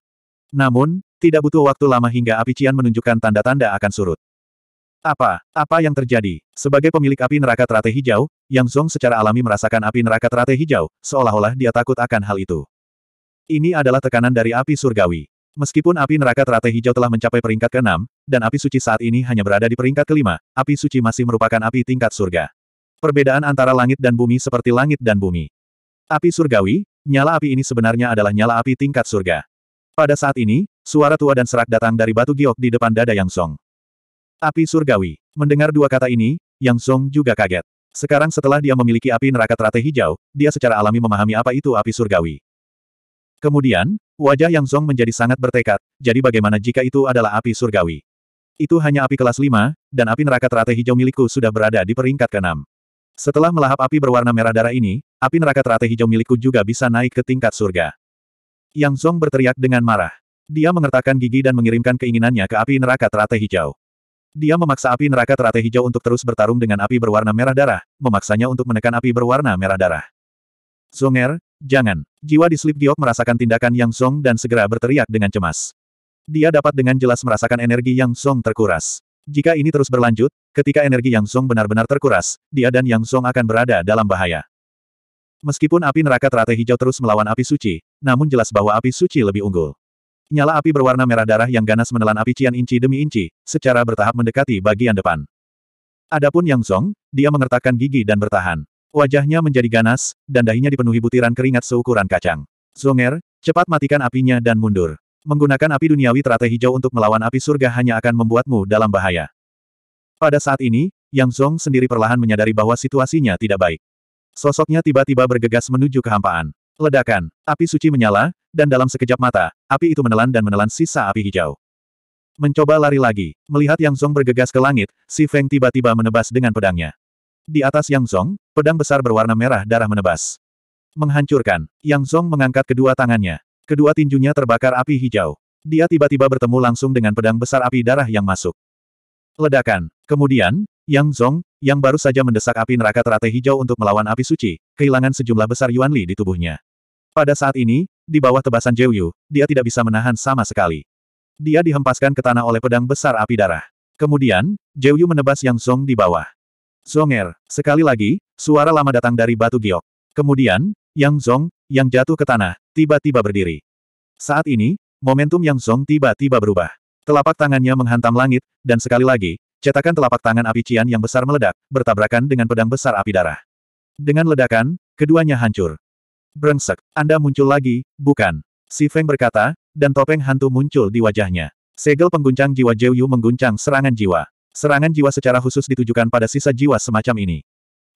Namun, tidak butuh waktu lama hingga api Cian menunjukkan tanda-tanda akan surut. Apa? Apa yang terjadi? Sebagai pemilik api neraka teratai hijau, Yang Zong secara alami merasakan api neraka teratai hijau, seolah-olah dia takut akan hal itu. Ini adalah tekanan dari api surgawi. Meskipun api neraka teratai hijau telah mencapai peringkat ke-6, dan api suci saat ini hanya berada di peringkat ke-5, api suci masih merupakan api tingkat surga. Perbedaan antara langit dan bumi seperti langit dan bumi. Api surgawi, nyala api ini sebenarnya adalah nyala api tingkat surga. Pada saat ini, suara tua dan serak datang dari batu giok di depan dada Yang Song. Api surgawi. Mendengar dua kata ini, Yang Song juga kaget. Sekarang setelah dia memiliki api neraka teratai hijau, dia secara alami memahami apa itu api surgawi. Kemudian, wajah Yang Song menjadi sangat bertekad, jadi bagaimana jika itu adalah api surgawi? Itu hanya api kelas 5, dan api neraka teratai hijau milikku sudah berada di peringkat keenam. Setelah melahap api berwarna merah darah ini, api neraka teratai hijau milikku juga bisa naik ke tingkat surga. Yang Zong berteriak dengan marah. Dia mengertakkan gigi dan mengirimkan keinginannya ke api neraka teratai hijau. Dia memaksa api neraka teratai hijau untuk terus bertarung dengan api berwarna merah darah, memaksanya untuk menekan api berwarna merah darah. Zonger, jangan. Jiwa di Slip Giok merasakan tindakan Yang Zong dan segera berteriak dengan cemas. Dia dapat dengan jelas merasakan energi Yang Zong terkuras. Jika ini terus berlanjut, ketika energi Yang Song benar-benar terkuras, dia dan Yang Song akan berada dalam bahaya. Meskipun api neraka teratai hijau terus melawan api suci, namun jelas bahwa api suci lebih unggul. Nyala api berwarna merah darah yang ganas menelan api cian inci demi inci, secara bertahap mendekati bagian depan. Adapun Yang Song, dia mengertakkan gigi dan bertahan. Wajahnya menjadi ganas, dan dahinya dipenuhi butiran keringat seukuran kacang. Zonger, cepat matikan apinya dan mundur. Menggunakan api duniawi teratai hijau untuk melawan api surga hanya akan membuatmu dalam bahaya. Pada saat ini, Yang Zong sendiri perlahan menyadari bahwa situasinya tidak baik. Sosoknya tiba-tiba bergegas menuju kehampaan. Ledakan, api suci menyala, dan dalam sekejap mata, api itu menelan dan menelan sisa api hijau. Mencoba lari lagi, melihat Yang Zong bergegas ke langit, si Feng tiba-tiba menebas dengan pedangnya. Di atas Yang Zong, pedang besar berwarna merah darah menebas. Menghancurkan, Yang Zong mengangkat kedua tangannya. Kedua tinjunya terbakar api hijau. Dia tiba-tiba bertemu langsung dengan pedang besar api darah yang masuk. Ledakan. Kemudian, Yang Zong, yang baru saja mendesak api neraka teratai hijau untuk melawan api suci, kehilangan sejumlah besar Yuan Li di tubuhnya. Pada saat ini, di bawah tebasan Jiu Yu, dia tidak bisa menahan sama sekali. Dia dihempaskan ke tanah oleh pedang besar api darah. Kemudian, Jiu Yu menebas Yang Zong di bawah. Zonger, sekali lagi, suara lama datang dari batu giok. Kemudian, Yang Zong, yang jatuh ke tanah, tiba-tiba berdiri. Saat ini, momentum yang Song tiba-tiba berubah. Telapak tangannya menghantam langit, dan sekali lagi, cetakan telapak tangan api Cian yang besar meledak, bertabrakan dengan pedang besar api darah. Dengan ledakan, keduanya hancur. Brengsek, Anda muncul lagi, bukan? Si Feng berkata, dan topeng hantu muncul di wajahnya. Segel pengguncang jiwa Jiu Yu mengguncang serangan jiwa. Serangan jiwa secara khusus ditujukan pada sisa jiwa semacam ini.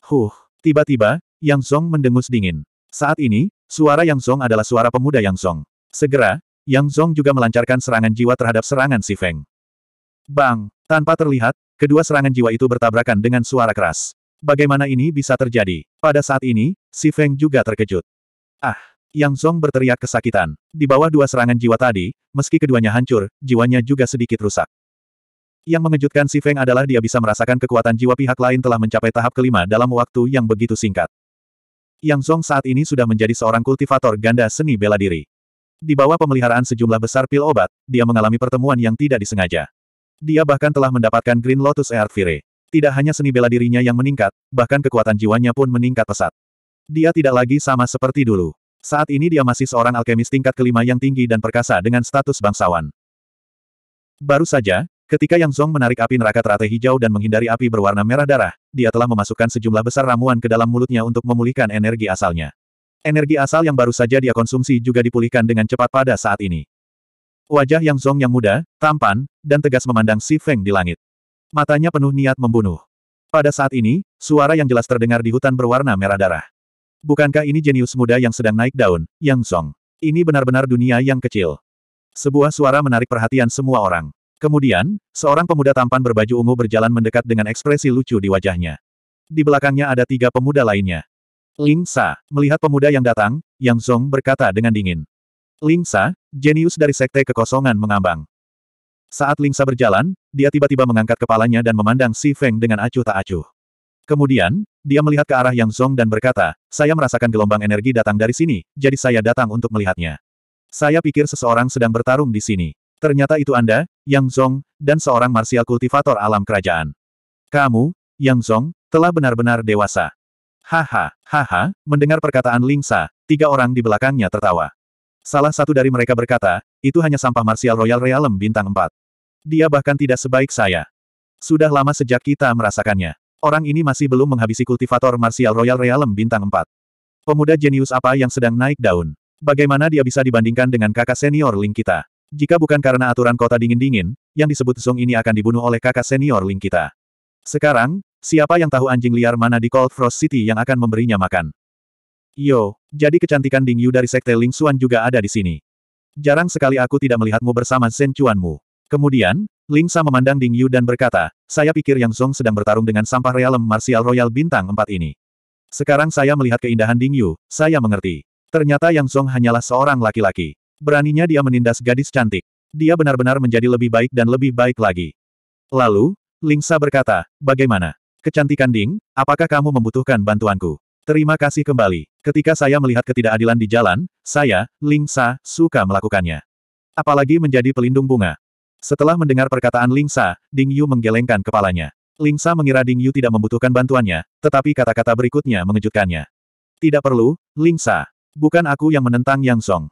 Huh, tiba-tiba, Yang Song mendengus dingin. Saat ini, Suara Yang Zong adalah suara pemuda Yang Zong. Segera, Yang Zong juga melancarkan serangan jiwa terhadap serangan si Feng. Bang! Tanpa terlihat, kedua serangan jiwa itu bertabrakan dengan suara keras. Bagaimana ini bisa terjadi? Pada saat ini, si Feng juga terkejut. Ah! Yang Zong berteriak kesakitan. Di bawah dua serangan jiwa tadi, meski keduanya hancur, jiwanya juga sedikit rusak. Yang mengejutkan si Feng adalah dia bisa merasakan kekuatan jiwa pihak lain telah mencapai tahap kelima dalam waktu yang begitu singkat. Yang Zong saat ini sudah menjadi seorang kultivator ganda seni bela diri. Di bawah pemeliharaan sejumlah besar pil obat, dia mengalami pertemuan yang tidak disengaja. Dia bahkan telah mendapatkan Green Lotus Earth Fire. Tidak hanya seni bela dirinya yang meningkat, bahkan kekuatan jiwanya pun meningkat pesat. Dia tidak lagi sama seperti dulu. Saat ini dia masih seorang alkemis tingkat kelima yang tinggi dan perkasa dengan status bangsawan. Baru saja, Ketika Yang Zong menarik api neraka teratai hijau dan menghindari api berwarna merah darah, dia telah memasukkan sejumlah besar ramuan ke dalam mulutnya untuk memulihkan energi asalnya. Energi asal yang baru saja dia konsumsi juga dipulihkan dengan cepat pada saat ini. Wajah Yang Zong yang muda, tampan, dan tegas memandang Si Feng di langit. Matanya penuh niat membunuh. Pada saat ini, suara yang jelas terdengar di hutan berwarna merah darah. Bukankah ini jenius muda yang sedang naik daun, Yang Zong? Ini benar-benar dunia yang kecil. Sebuah suara menarik perhatian semua orang. Kemudian, seorang pemuda tampan berbaju ungu berjalan mendekat dengan ekspresi lucu di wajahnya. Di belakangnya ada tiga pemuda lainnya. Ling Sa, melihat pemuda yang datang, Yang Zong berkata dengan dingin. Ling Sa, jenius dari sekte kekosongan mengambang. Saat Ling Sa berjalan, dia tiba-tiba mengangkat kepalanya dan memandang Si Feng dengan acuh tak acuh. Kemudian, dia melihat ke arah Yang Zong dan berkata, saya merasakan gelombang energi datang dari sini, jadi saya datang untuk melihatnya. Saya pikir seseorang sedang bertarung di sini. Ternyata itu Anda, yang Zong, dan seorang marsial kultivator alam kerajaan. Kamu, Yang Zong, telah benar-benar dewasa. Haha, haha, mendengar perkataan Ling Lingsa, tiga orang di belakangnya tertawa. Salah satu dari mereka berkata, itu hanya sampah marsial Royal Realm bintang 4. Dia bahkan tidak sebaik saya. Sudah lama sejak kita merasakannya. Orang ini masih belum menghabisi kultivator marsial Royal Realm bintang 4. Pemuda jenius apa yang sedang naik daun? Bagaimana dia bisa dibandingkan dengan kakak senior Ling kita? Jika bukan karena aturan kota dingin-dingin, yang disebut Zong ini akan dibunuh oleh kakak senior Ling kita. Sekarang, siapa yang tahu anjing liar mana di Cold Frost City yang akan memberinya makan? Yo, jadi kecantikan Ding Yu dari sekte Ling Xuan juga ada di sini. Jarang sekali aku tidak melihatmu bersama Zen Chuanmu. Kemudian, Ling Sa memandang Ding Yu dan berkata, saya pikir Yang Zong sedang bertarung dengan sampah realem martial royal bintang 4 ini. Sekarang saya melihat keindahan Ding Yu, saya mengerti. Ternyata Yang Zong hanyalah seorang laki-laki. Beraninya dia menindas gadis cantik. Dia benar-benar menjadi lebih baik dan lebih baik lagi. Lalu, Lingsa berkata, bagaimana? Kecantikan Ding, apakah kamu membutuhkan bantuanku? Terima kasih kembali. Ketika saya melihat ketidakadilan di jalan, saya, Lingsa, suka melakukannya. Apalagi menjadi pelindung bunga. Setelah mendengar perkataan Lingsa, Ding Yu menggelengkan kepalanya. Lingsa mengira Ding Yu tidak membutuhkan bantuannya, tetapi kata-kata berikutnya mengejutkannya. Tidak perlu, Lingsa. Bukan aku yang menentang Yang Song.